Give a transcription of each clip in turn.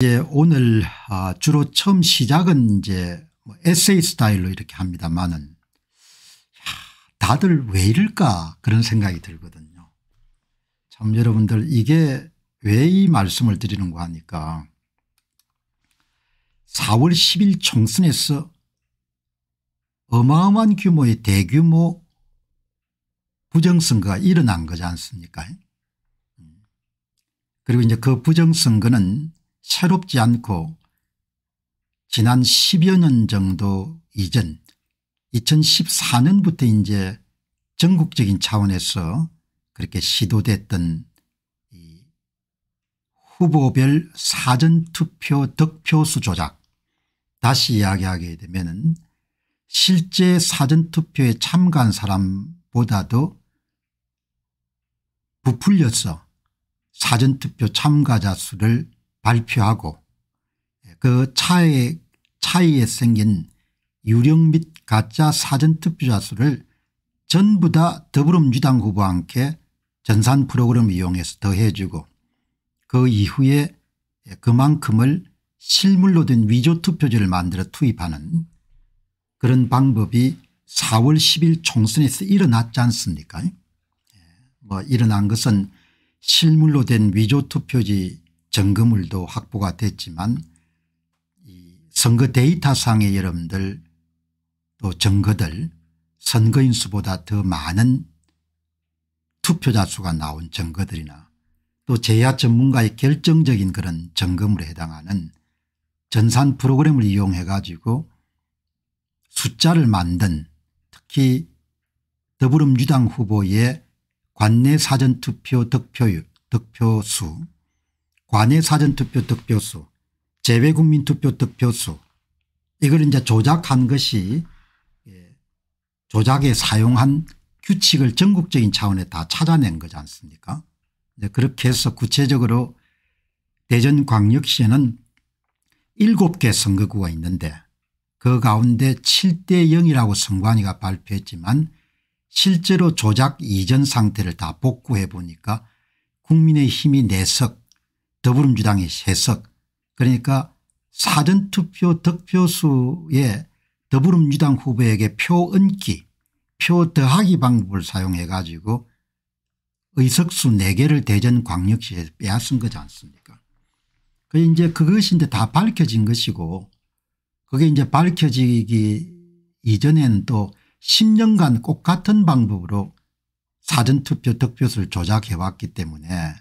이제 오늘 아, 주로 처음 시작은 이제 뭐 에세이 스타일로 이렇게 합니다만은 다들 왜 이럴까 그런 생각이 들거든요. 참 여러분들 이게 왜 이 말씀을 드리는거 하니까 4월 10일 총선에서 어마어마한 규모의 대규모 부정선거가 일어난 거지 않습니까 음. 그리고 이제 그 부정선거는 새롭지 않고 지난 10여 년 정도 이전 2014년부터 이제 전국적인 차원에서 그렇게 시도됐던 후보별 사전투표 득표수 조작 다시 이야기하게 되면 실제 사전투표에 참가한 사람보다도 부풀려서 사전투표 참가자 수를 발표하고 그 차에 차이에 생긴 유령 및 가짜 사전투표자 수를 전부 다 더불어민주당 후보와 함께 전산 프로그램 이용해서 더해주고 그 이후에 그만큼을 실물로 된 위조투표지를 만들어 투입하는 그런 방법이 4월 10일 총선에서 일어났지 않습니까 예, 뭐 일어난 것은 실물로 된 위조투표지 점검물도 확보가 됐지만 선거 데이터상의 여러분들 또증거들 선거인 수보다 더 많은 투표자 수가 나온 증거들이나또 제야 전문가의 결정적인 그런 점검으로 해당하는 전산 프로그램을 이용해 가지고 숫자를 만든 특히 더불어민주당 후보의 관내 사전투표 득표율 득표수 관외 사전투표 득표수 재외국민투표 득표수 이걸 이제 조작한 것이 예, 조작에 사용한 규칙을 전국적인 차원에 다 찾아낸 거지 않습니까 이제 그렇게 해서 구체적으로 대전광역시에는 7개 선거구가 있는데 그 가운데 7대 0이라고 선관위가 발표했지만 실제로 조작 이전 상태를 다 복구해 보니까 국민의힘이 내석 더불어민주당의 해석 그러니까 사전투표 득표수에 더불어민주당 후보에게 표 얹기 표 더하기 방법을 사용해 가지고 의석수 4개를 대전광역시에 빼앗은 거지 않습니까 그 이제 그것이 이제 다 밝혀진 것이고 그게 이제 밝혀지기 이전엔 또 10년간 꼭 같은 방법으로 사전투표 득표수를 조작해 왔기 때문에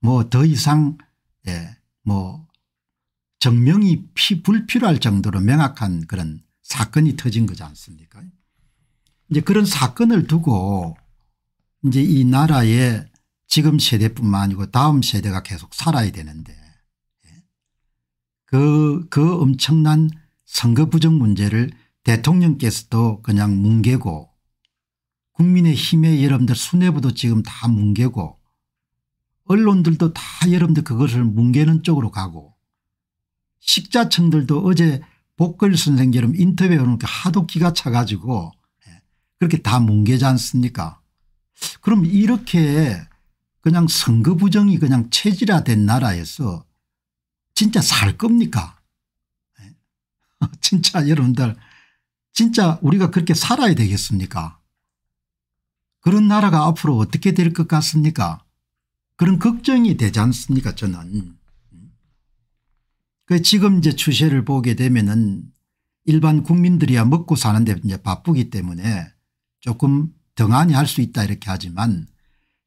뭐 더 이상 예, 뭐 정명이 피 불필요할 정도로 명확한 그런 사건이 터진 거지 않습니까? 이제 그런 사건을 두고 이제 이 나라의 지금 세대뿐만 아니고 다음 세대가 계속 살아야 되는데 예, 그, 그 엄청난 선거 부정 문제를 대통령께서도 그냥 뭉개고 국민의 힘의 여러분들 수뇌부도 지금 다 뭉개고 언론들도 다 여러분들 그것을 뭉개는 쪽으로 가고 식자층들도 어제 복걸 선생처럼 인터뷰하는 게 하도 기가 차가지고 예, 그렇게 다 뭉개지 않습니까 그럼 이렇게 그냥 선거 부정이 그냥 체질화된 나라에서 진짜 살 겁니까 예? 진짜 여러분들 진짜 우리가 그렇게 살아야 되겠습니까 그런 나라가 앞으로 어떻게 될 것 같습니까 그런 걱정이 되지 않습니까 저는. 그 지금 이제 추세를 보게 되면은 일반 국민들이야 먹고 사는데 이제 바쁘기 때문에 조금 등한히 할수 있다 이렇게 하지만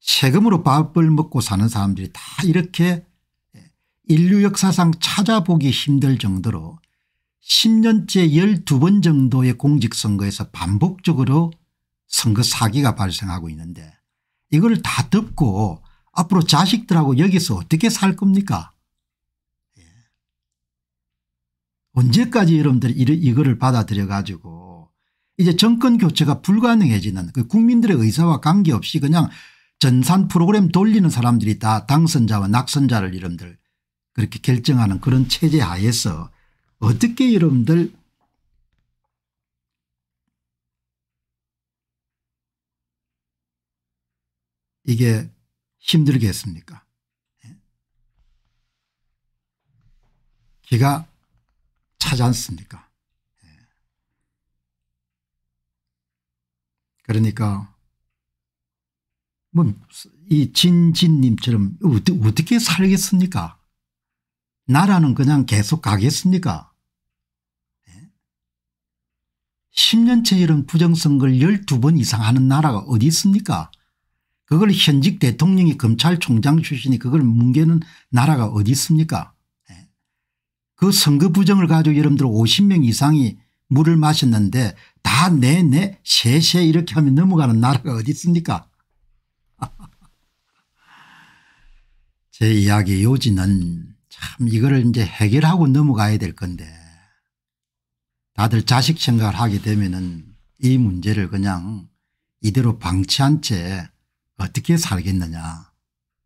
세금으로 밥을 먹고 사는 사람들이 다 이렇게 인류 역사상 찾아보기 힘들 정도로 10년째 12번 정도의 공직선거에서 반복적으로 선거 사기가 발생하고 있는데 이걸 다 덮고 앞으로 자식들하고 여기서 어떻게 살 겁니까? 예. 언제까지 여러분들이 이거를 받아들여 가지고 이제 정권 교체가 불가능해지는 그 국민들의 의사와 관계없이 그냥 전산 프로그램 돌리는 사람들이 다 당선자와 낙선자를 여러분들 그렇게 결정하는 그런 체제 하에서 어떻게 여러분들 이게 힘들게 습니까 예? 기가 차지 않습니까? 예. 그러니까 뭐 이 진진님처럼 어떻게 살겠습니까? 나라는 그냥 계속 가겠습니까? 10년째 예? 이런 부정선거를 12번 이상 하는 나라가 어디 있습니까? 그걸 현직 대통령이 검찰총장 출신이 그걸 뭉개는 나라가 어디 있습니까 예. 그 선거 부정을 가지고 여러분들 50명 이상이 물을 마셨는데 다 내내 셋세 이렇게 하면 넘어가는 나라가 어디 있습니까 제 이야기의 요지는 참 이거를 이제 해결하고 넘어가야 될 건데 다들 자식 생각을 하게 되면 은이 문제를 그냥 이대로 방치한 채 어떻게 살겠느냐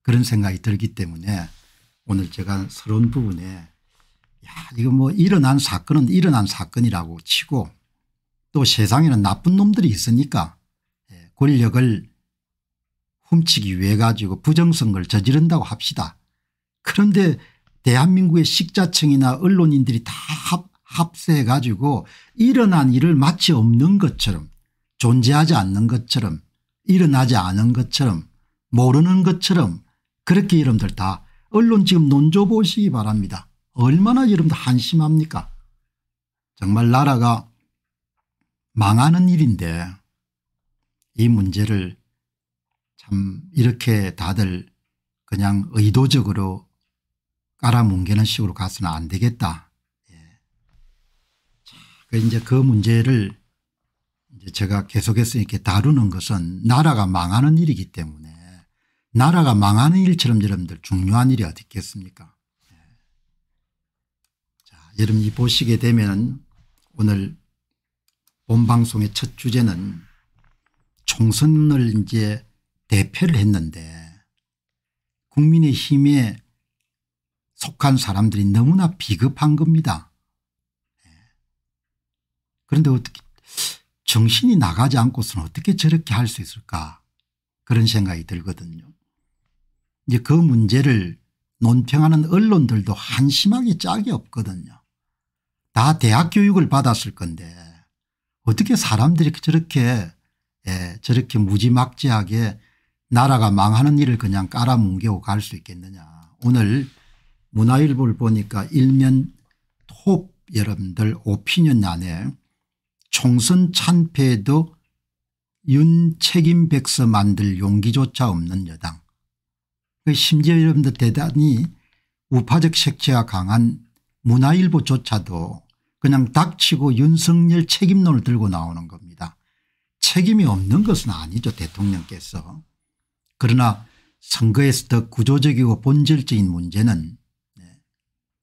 그런 생각이 들기 때문에 오늘 제가 서러운 부분에 야 이거 뭐 일어난 사건은 일어난 사건이라고 치고 또 세상에는 나쁜 놈들이 있으니까 예, 권력을 훔치기 위해 가지고 부정선거를 저지른다고 합시다. 그런데 대한민국의 식자층이나 언론인들이 다 합세해 가지고 일어난 일을 마치 없는 것처럼 존재하지 않는 것처럼 일어나지 않은 것처럼 모르는 것처럼 그렇게 여러분들 다 언론 지금 논조 보시기 바랍니다. 얼마나 여러분들 한심합니까 정말 나라가 망하는 일인데 이 문제를 참 이렇게 다들 그냥 의도적으로 깔아뭉개는 식으로 가서는 안 되겠다. 예. 그 이제 그 문제를 이제 제가 계속해서 이렇게 다루는 것은 나라가 망하는 일이기 때문에 나라가 망하는 일처럼 여러분들 중요한 일이 어디 있겠습니까 예. 자, 여러분이 보시게 되면 오늘 본방송의 첫 주제는 총선을 이제 대표를 했는데 국민의힘에 속한 사람들이 너무나 비급한 겁니다. 예. 그런데 어떻게 정신이 나가지 않고서는 어떻게 저렇게 할 수 있을까 그런 생각이 들거든요. 이제 그 문제를 논평하는 언론들도 한심하게 짝이 없거든요. 다 대학 교육을 받았을 건데 어떻게 사람들이 저렇게 예, 저렇게 무지막지하게 나라가 망하는 일을 그냥 깔아뭉개고 갈 수 있겠느냐. 오늘 문화일보를 보니까 일면 톱 여러분들 오피니언 안에 총선 참패에도 윤책임 백서 만들 용기조차 없는 여당. 그 심지어 여러분들 대단히 우파적 색채가 강한 문화일보조차도 그냥 닥치고 윤석열 책임론을 들고 나오는 겁니다. 책임이 없는 것은 아니죠 대통령께서. 그러나 선거에서 더 구조적이고 본질적인 문제는 네,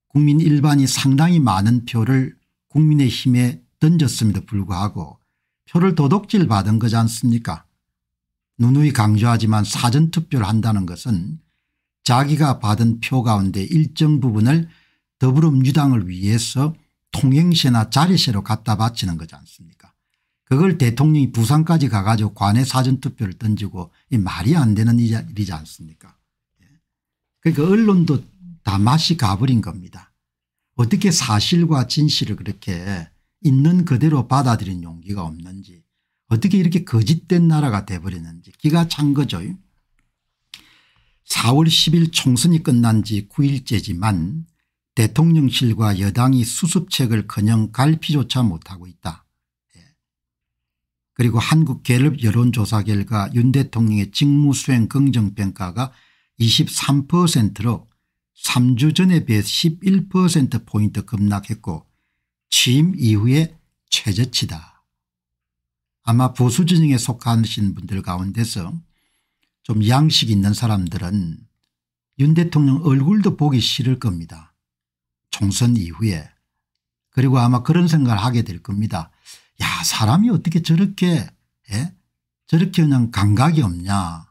국민 일반이 상당히 많은 표를 국민의힘에 던졌음에도 불구하고 표를 도둑질 받은 거지 않습니까 누누이 강조하지만 사전투표를 한다는 것은 자기가 받은 표 가운데 일정 부분을 더불어민주당을 위해서 통행세나 자리세로 갖다 바치는 거지 않습니까 그걸 대통령이 부산까지 가가지고 관내 사전투표를 던지고 말이 안 되는 일이지 않습니까 예. 그러니까 언론도 다 맛이 가버린 겁니다. 어떻게 사실과 진실을 그렇게 있는 그대로 받아들인 용기가 없는지 어떻게 이렇게 거짓된 나라가 돼버리는지 기가 찬 거죠. 4월 10일 총선이 끝난 지 9일째지만 대통령실과 여당이 수습책을 그냥 갈피조차 못하고 있다. 예. 그리고 한국갤럽 여론조사 결과 윤 대통령의 직무수행 긍정평가가 23%로 3주 전에 비해 11%포인트 급락했고 취임 이후의 최저치다. 아마 보수진영에 속하신 분들 가운데서 좀 양식 있는 사람들은 윤 대통령 얼굴도 보기 싫을 겁니다. 총선 이후에. 그리고 아마 그런 생각을 하게 될 겁니다. 야 사람이 어떻게 저렇게 예? 저렇게 그냥 감각이 없냐.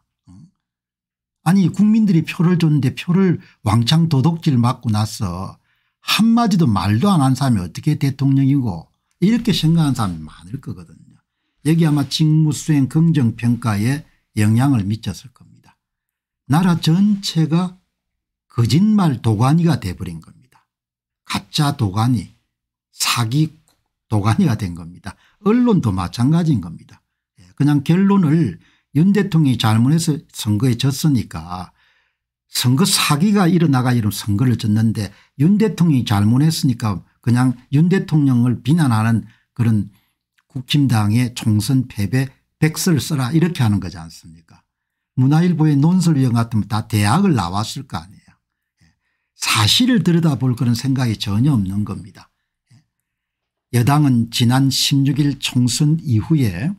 아니 국민들이 표를 줬는데 표를 왕창 도둑질 맞고 나서 한마디도 말도 안 한 사람이 어떻게 대통령이고 이렇게 생각한 사람이 많을 거거든요. 여기 아마 직무수행 긍정평가에 영향을 미쳤을 겁니다. 나라 전체가 거짓말 도가니가 돼버린 겁니다. 가짜 도가니 사기 도가니가 된 겁니다. 언론도 마찬가지인 겁니다. 예, 그냥 결론을 윤 대통령이 잘못해서 선거에 졌으니까 선거 사기가 일어나가 이런 선거를 졌는데 윤 대통령이 잘못했으니까 그냥 윤 대통령을 비난하는 그런 국힘당의 총선 패배 백설 써라 이렇게 하는 거지 않습니까 문화일보의 논설위원 같으면 다 대학을 나왔을 거 아니에요 예. 사실을 들여다볼 그런 생각이 전혀 없는 겁니다 예. 여당은 지난 16일 총선 이후에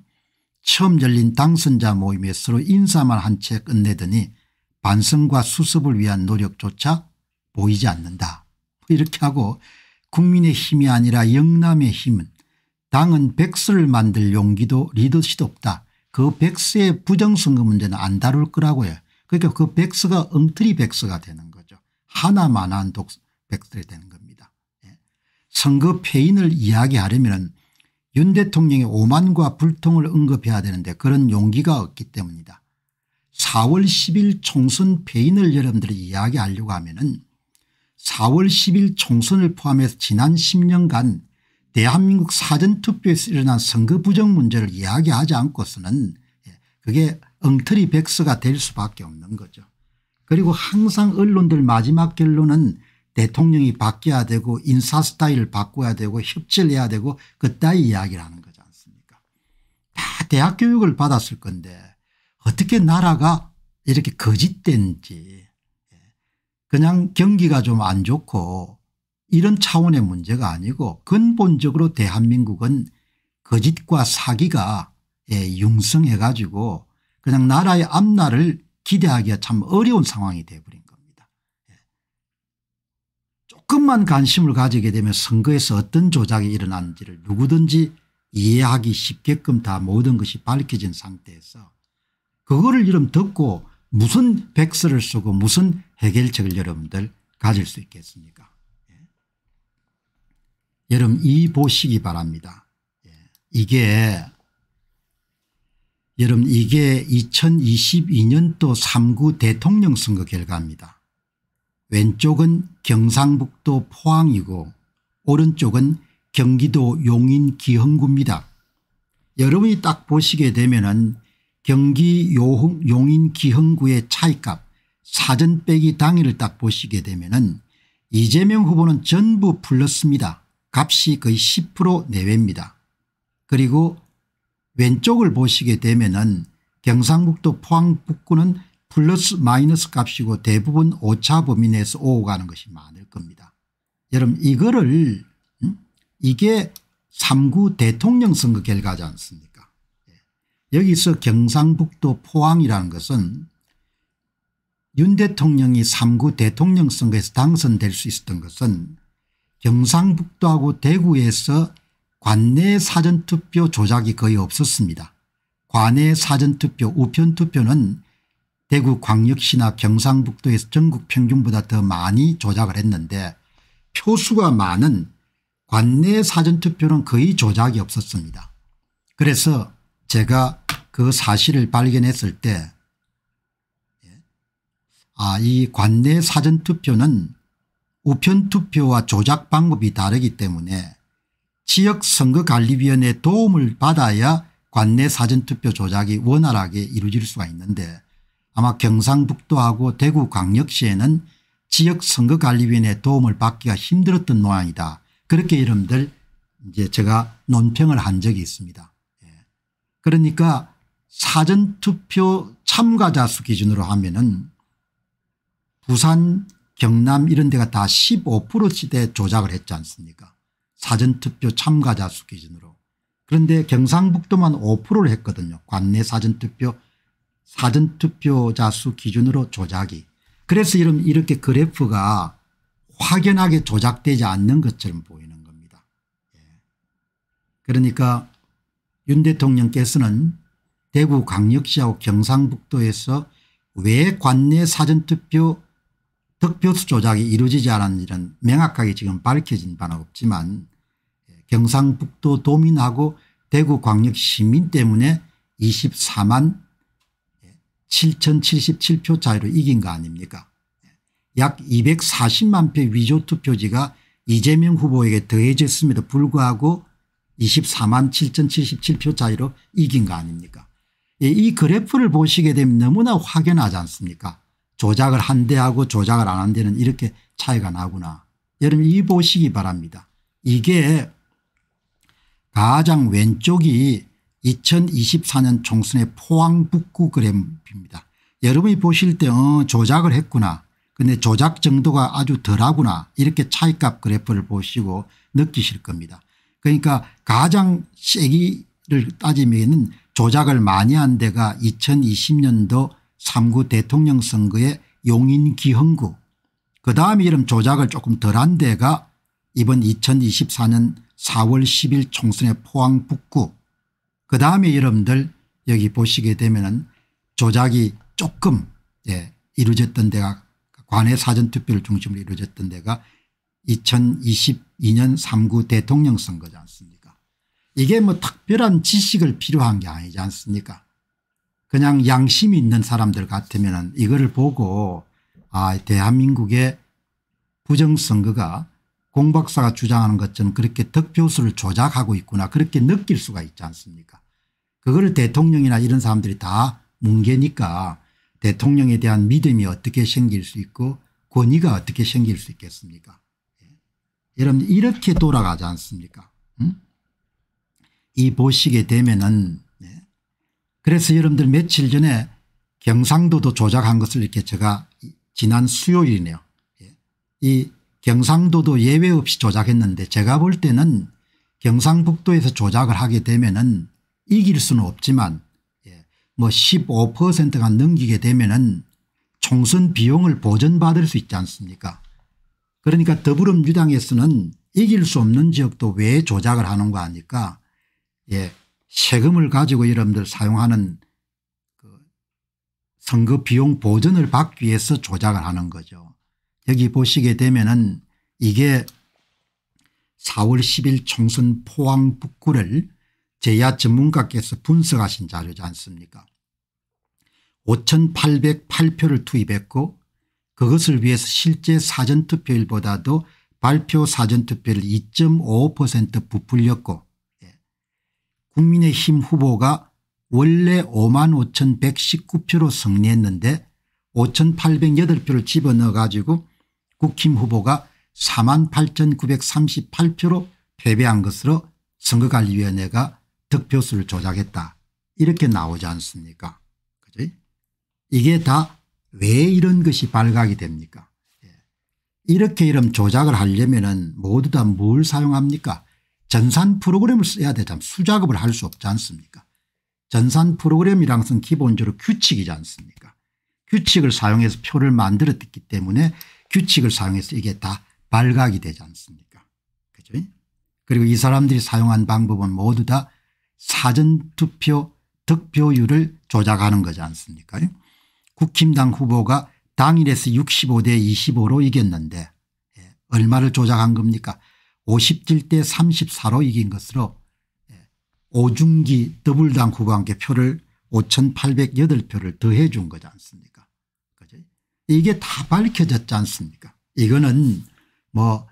처음 열린 당선자 모임에 서로 인사만 한 채 끝내더니 반성과 수습을 위한 노력조차 보이지 않는다 이렇게 하고 국민의 힘이 아니라 영남의 힘은 당은 백수를 만들 용기도 리더십도 없다. 그 백수의 부정선거 문제는 안 다룰 거라고요. 그러니까 그 백수가 엉터리 백수가 되는 거죠. 하나만한 독 백수가 되는 겁니다. 예. 선거 폐인을 이야기하려면 윤 대통령의 오만과 불통을 언급해야 되는데 그런 용기가 없기 때문이다. 4월 10일 총선 폐인을 여러분들이 이야기하려고 하면 은 4월 10일 총선을 포함해서 지난 10년간 대한민국 사전투표에서 일어난 선거 부정 문제를 이야기하지 않고서는 예, 그게 엉터리 백서가 될 수밖에 없는 거죠. 그리고 항상 언론들 마지막 결론은 대통령이 바뀌어야 되고 인사 스타일을 바꿔야 되고 협치를 해야 되고 그따위 이야기를 하는 거지 않습니까 다 대학 교육을 받았을 건데 어떻게 나라가 이렇게 거짓된지 그냥 경기가 좀 안 좋고 이런 차원의 문제가 아니고 근본적으로 대한민국은 거짓과 사기가 예, 융성해 가지고 그냥 나라의 앞날을 기대하기가 참 어려운 상황이 돼버린 겁니다. 예. 조금만 관심을 가지게 되면 선거에서 어떤 조작이 일어났는지를 누구든지 이해하기 쉽게끔 다 모든 것이 밝혀진 상태에서 그거를 이름 듣고 무슨 백서를 쓰고 무슨 해결책을 여러분들 가질 수 있겠습니까 예. 여러분 이 보시기 바랍니다. 예. 이게 여러분 이게 2022년도 3구 대통령 선거 결과입니다. 왼쪽은 경상북도 포항이고 오른쪽은 경기도 용인 기흥구입니다. 여러분이 딱 보시게 되면 은 경기 용인 기흥구의 차이값 사전 빼기 당일을 딱 보시게 되면 은 이재명 후보는 전부 불렀습니다. 값이 거의 10% 내외입니다. 그리고 왼쪽을 보시게 되면 은 경상북도 포항 북구는 플러스 마이너스 값이고 대부분 오차 범위 내에서 오고 가는 것이 많을 겁니다. 여러분 이거를 음? 이게 3구 대통령 선거 결과지 않습니까 예. 여기서 경상북도 포항이라는 것은 윤 대통령이 3구 대통령 선거에서 당선될 수 있었던 것은 경상북도하고 대구에서 관내 사전투표 조작이 거의 없었습니다. 관내 사전투표 우편투표는 대구 광역시나 경상북도에서 전국 평균보다 더 많이 조작을 했는데 표수가 많은 관내 사전투표는 거의 조작이 없었습니다. 그래서 제가 그 사실을 발견했을 때 아, 이 관내 사전투표는 우편투표와 조작 방법이 다르기 때문에 지역선거관리위원회 도움을 받아야 관내 사전투표 조작이 원활하게 이루어질 수가 있는데 아마 경상북도하고 대구 광역시에는 지역선거관리위원회 도움을 받기가 힘들었던 모양이다. 그렇게 여러분들 이제 제가 논평을 한 적이 있습니다. 예. 그러니까 사전투표 참가자 수 기준으로 하면은 부산 경남 이런 데가 다 15%대 조작을 했지 않습니까 사전투표 참가자 수 기준으로. 그런데 경상북도만 5%를 했거든요. 관내 사전투표 사전투표자 수 기준으로 조작이. 그래서 이런 이렇게 그래프가 확연하게 조작되지 않는 것처럼 보이는 겁니다. 예. 그러니까 윤 대통령께서는 대구 광역시하고 경상북도에서 왜 관내 사전투표 득표수 조작이 이루어지지 않았는지는 명확하게 지금 밝혀진 바는 없지만 예, 경상북도 도민하고 대구광역 시민 때문에 24만 7,077표 예, 차이로 이긴 거 아닙니까 예, 약 240만 표 위조 투표지가 이재명 후보에게 더해졌음에도 불구하고 24만 7,077표 차이로 이긴 거 아닙니까 이 그래프를 보시게 되면 너무나 확연하지 않습니까 조작을 한 대하고 조작을 안 한 대는 이렇게 차이가 나구나. 여러분 이 보시기 바랍니다. 이게 가장 왼쪽이 2024년 총선의 포항 북구 그램입니다. 여러분이 보실 때 어, 조작을 했구나. 근데 조작 정도가 아주 덜하구나 이렇게 차이값 그래프를 보시고 느끼실 겁니다. 그러니까 가장 세기를 따지면 조작을 많이 한 데가 2020년도 3구 대통령 선거의 용인 기흥구 그다음 에 이름 조작을 조금 덜한 데가 이번 2024년 4월 10일 총선의 포항 북구 그 다음에 이름들 여기 보시게 되면 은 조작이 조금 예, 이루어졌던 데가 관외 사전투표를 중심으로 이루어졌던 데가 2022년 3구 대통령 선거지 않습니까 이게 뭐 특별한 지식을 필요한 게 아니지 않습니까 그냥 양심이 있는 사람들 같으면 이거를 보고 아 대한민국의 부정선거가 공 박사가 주장하는 것처럼 그렇게 득표수를 조작하고 있구나 그렇게 느낄 수가 있지 않습니까 그걸 대통령이나 이런 사람들이 다 뭉개니까 대통령에 대한 믿음이 어떻게 생길 수 있고 권위가 어떻게 생길 수 있겠습니까 예. 여러분 이렇게 돌아가지 않습니까 응? 이 보시게 되면은 그래서 여러분들 며칠 전에 경상도도 조작한 것을 이렇게 제가 지난 수요일이네요. 예. 이 경상도도 예외 없이 조작했는데 제가 볼 때는 경상북도에서 조작을 하게 되면은 이길 수는 없지만 예. 뭐 15%가 넘기게 되면은 총선 비용을 보전받을 수 있지 않습니까 그러니까 더불어민주당에서는 이길 수 없는 지역도 왜 조작을 하는 거 아니까 예 세금을 가지고 여러분들 사용하는 그 선거 비용 보전을 받기 위해서 조작을 하는 거죠. 여기 보시게 되면은 이게 4월 10일 총선 포항 북구를 제야 전문가께서 분석하신 자료지 않습니까 5808표를 투입했고 그것을 위해서 실제 사전투표일보다도 발표 사전투표를 2.5% 부풀렸고 국민의힘 후보가 원래 5만 5,119표로 승리했는데 5,808표를 집어넣어 가지고 국힘 후보가 4만 8,938표로 패배한 것으로 선거관리위원회가 득표수를 조작했다. 이렇게 나오지 않습니까 그지? 이게 다 왜 이런 것이 발각이 됩니까 예. 이렇게 이런 조작을 하려면 모두 다 뭘 사용합니까 전산 프로그램을 써야 되잖아 수작업을 할 수 없지 않습니까 전산 프로그램이란 것은 기본적으로 규칙이지 않습니까 규칙을 사용해서 표를 만들었기 때문에 규칙을 사용해서 이게 다 발각이 되지 않습니까 그죠 그리고 이 사람들이 사용한 방법은 모두 다 사전투표 득표율을 조작하는 거지 않습니까 국힘당 후보가 당일에서 65대 25로 이겼는데 예, 얼마를 조작한 겁니까 57대 34로 이긴 것으로 예, 오중기 더블당 후보한테 표를 5808표를 더해 준 거지 않습니까 그죠? 이게 다 밝혀졌지 않습니까 이거는 뭐,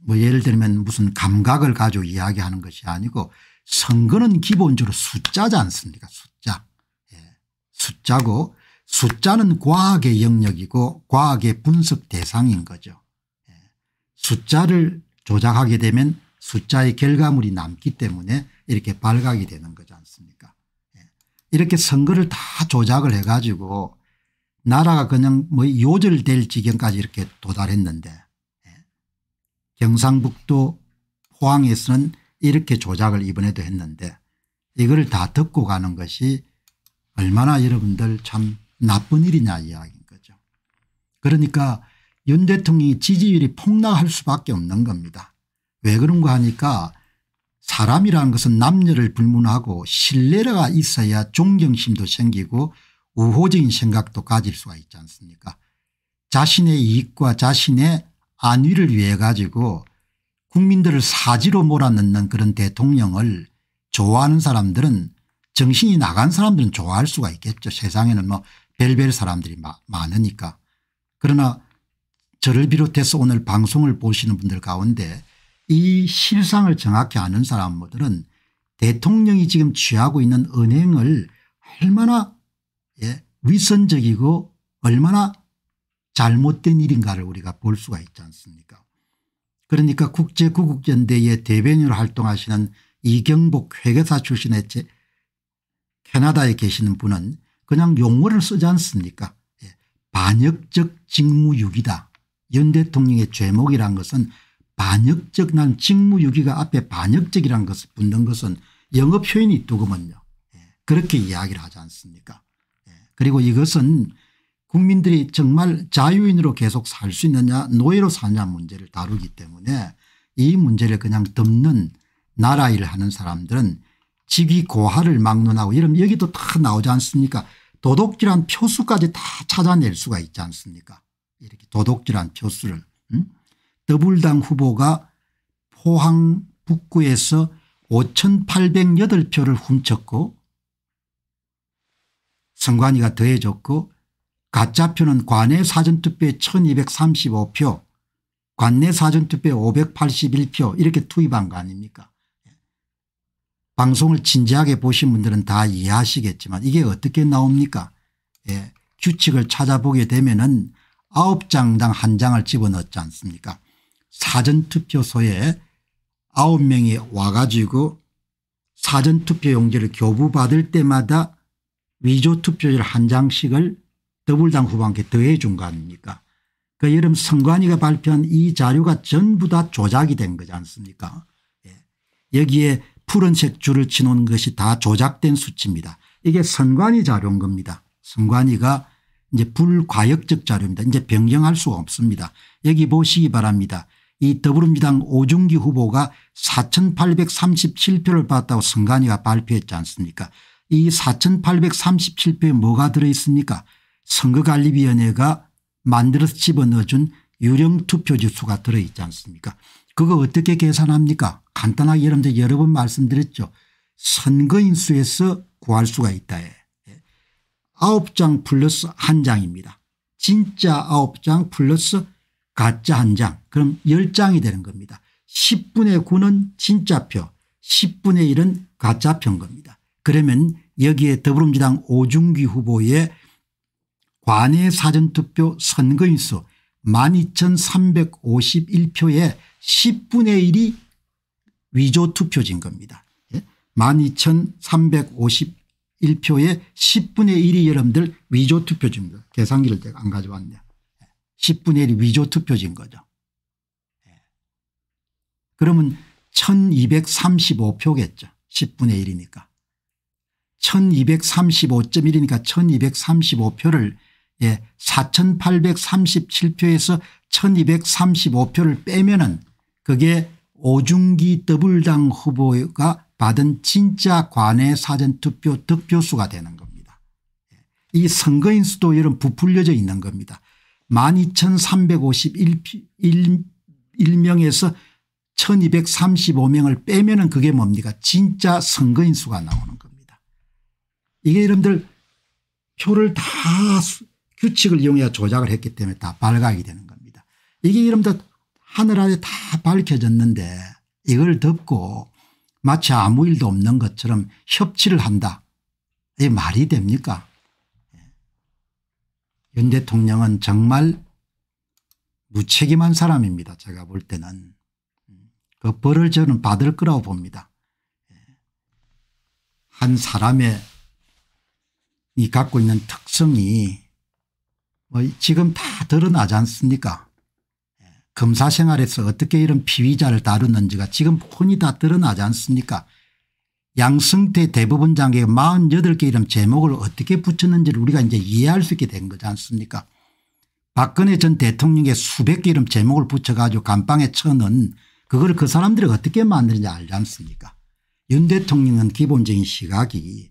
뭐 예를 들면 무슨 감각을 가지고 이야기하는 것이 아니고 선거는 기본적으로 숫자지 않습니까 숫자 예. 숫자고 숫자는 과학의 영역이고 과학의 분석 대상인 거죠 예. 숫자를 조작하게 되면 숫자의 결과물이 남기 때문에 이렇게 발각이 되는 거지 않습니까 예. 이렇게 선거를 다 조작을 해가지고 나라가 그냥 뭐 요절될 지경까지 이렇게 도달했는데 예. 경상북도 포항에서는 이렇게 조작을 이번에도 했는데 이걸 다 듣고 가는 것이 얼마나 여러분들 참 나쁜 일이냐 이야기인 거죠. 그러니까 윤 대통령이 지지율이 폭락할 수밖에 없는 겁니다. 왜 그런가 하니까 사람이라는 것은 남녀를 불문하고 신뢰가 있어야 존경심도 생기고 우호적인 생각도 가질 수가 있지 않습니까 자신의 이익과 자신의 안위를 위해 가지고 국민들을 사지로 몰아넣는 그런 대통령을 좋아하는 사람들은 정신이 나간 사람들은 좋아할 수가 있겠죠 세상에는 뭐 별별 사람들이 많으니까 그러나 저를 비롯해서 오늘 방송을 보시는 분들 가운데 이 실상을 정확히 아는 사람들은 대통령이 지금 취하고 있는 은행을 얼마나 예, 위선적이고 얼마나 잘못된 일인가를 우리가 볼 수가 있지 않습니까 그러니까 국제구국연대의 대변인으로 활동하시는 이경복 회계사 출신의 캐나다에 계시는 분은 그냥 용어를 쓰지 않습니까 예, 반역적 직무유기다 윤 대통령의 죄목이란 것은 반역적 난 직무유기가 앞에 반역적이란 것을 붙는 것은 영업 표현이 두고만요. 예, 그렇게 이야기를 하지 않습니까 예, 그리고 이것은 국민들이 정말 자유인으로 계속 살 수 있느냐 노예로 사냐 문제를 다루기 때문에 이 문제를 그냥 덮는 나라 일을 하는 사람들은 직위 고하를 막론하고 이런 여기도 다 나오지 않습니까 도덕질한 표수까지 다 찾아낼 수가 있지 않습니까 이렇게 도덕질한 표수를 음? 더불당 후보가 포항 북구에서 5808표를 훔쳤고 선관위가 더해줬고 가짜표는 관내 사전투표에 1235표 관내 사전투표에 581표 이렇게 투입한 거 아닙니까 방송을 진지하게 보신 분들은 다 이해하시겠지만 이게 어떻게 나옵니까 예. 규칙을 찾아보게 되면 은 아홉 장당 한 장을 집어넣지 않습니까 사전투표소에 아홉 명이 와가지고 사전투표 용지를 교부받을 때마다 위조투표지를 한 장씩을 더불당 후보한테 더해 준 거 아닙니까 그 여름 선관위가 발표한 이 자료가 전부 다 조작이 된 거지 않습니까 예. 여기에 푸른색 줄을 치놓은 것이 다 조작된 수치입니다. 이게 선관위 자료인 겁니다. 선관위가 이제 불과역적 자료입니다. 이제 변경할 수가 없습니다. 여기 보시기 바랍니다. 이 더불어민주당 오중기 후보가 4837표를 받았다고 선관위가 발표했지 않습니까 이 4837표에 뭐가 들어있습니까 선거관리위원회가 만들어서 집어넣어준 유령투표지수가 들어있지 않습니까 그거 어떻게 계산합니까 간단하게 여러분들 여러 번 말씀드렸죠 선거인수에서 구할 수가 있다 9장 플러스 1장입니다. 진짜 9장 플러스 가짜 1장 그럼 10장이 되는 겁니다. 10분의 9는 진짜표 10분의 1은 가짜표인 겁니다. 그러면 여기에 더불어민주당 오중기 후보의 관외 사전투표 선거인수 12,351표에 10분의 1이 위조투표진 겁니다. 12,351 예? 1표의 10분의 1이 여러분들 위조 투표지입니다. 계산기를 제가 안 가져왔네요. 10분의 1이 위조 투표지인 거죠. 예. 그러면 1235표겠죠. 10분의 1이니까. 1235.1이니까 1235표를 예, 4837표에서 1235표를 빼면은 그게 오중기 더블당 후보가 받은 진짜 관내 사전투표 득표수가 되는 겁니다. 예. 이 선거인 수도 이런 부풀려져 있는 겁니다. 12,351명에서 1235명을 빼면 은 그게 뭡니까 진짜 선거인 수가 나오는 겁니다. 이게 여러분들 표를 다 규칙을 이용해 조작을 했기 때문에 다 발각이 되는 겁니다. 이게 여러분들 하늘 아래 다 밝혀졌는데 이걸 덮고 마치 아무 일도 없는 것처럼 협치를 한다. 이게 말이 됩니까? 예. 윤 대통령은 정말 무책임한 사람입니다. 제가 볼 때는. 그 벌을 저는 받을 거라고 봅니다. 예. 한 사람의 이 갖고 있는 특성이 뭐 지금 다 드러나지 않습니까 검사 생활에서 어떻게 이런 피의자를 다루는지가 지금 폰이 다 드러나지 않습니까 양승태 대법원장의 48개 이름 제목을 어떻게 붙였는지를 우리가 이제 이해할 수 있게 된 거지 않습니까 박근혜 전 대통령의 수백 개 이름 제목을 붙여가지고 감방에 쳐는 그걸 그 사람들이 어떻게 만드는지 알지 않습니까 윤 대통령은 기본적인 시각이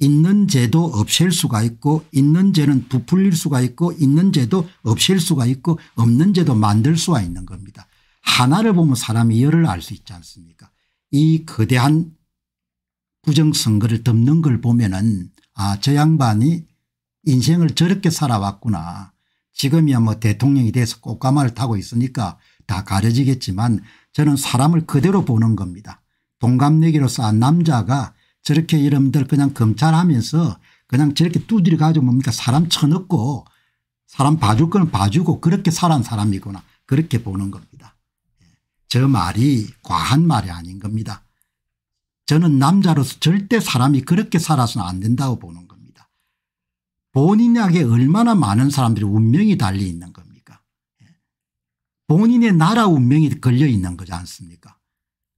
있는 죄도 없앨 수가 있고 있는 죄는 부풀릴 수가 있고 있는 죄도 없앨 수가 있고 없는 죄도 만들 수가 있는 겁니다. 하나를 보면 사람이 열을 알 수 있지 않습니까 이 거대한 부정선거를 덮는 걸 보면 은아저 양반이 인생을 저렇게 살아왔구나. 지금이야 뭐 대통령이 돼서 꽃가마를 타고 있으니까 다 가려지겠지만 저는 사람을 그대로 보는 겁니다. 동갑내기로 쌓은 남자가 저렇게 이름들 그냥 검찰하면서 그냥 저렇게 두드려 가지고 뭡니까 사람 쳐넣고 사람 봐줄 거는 봐주고 그렇게 살한 사람이구나 그렇게 보는 겁니다. 예. 저 말이 과한 말이 아닌 겁니다. 저는 남자로서 절대 사람이 그렇게 살아서는 안 된다고 보는 겁니다. 본인에게 얼마나 많은 사람들이 운명이 달려 있는 겁니까 예. 본인의 나라 운명이 걸려 있는 거지 않습니까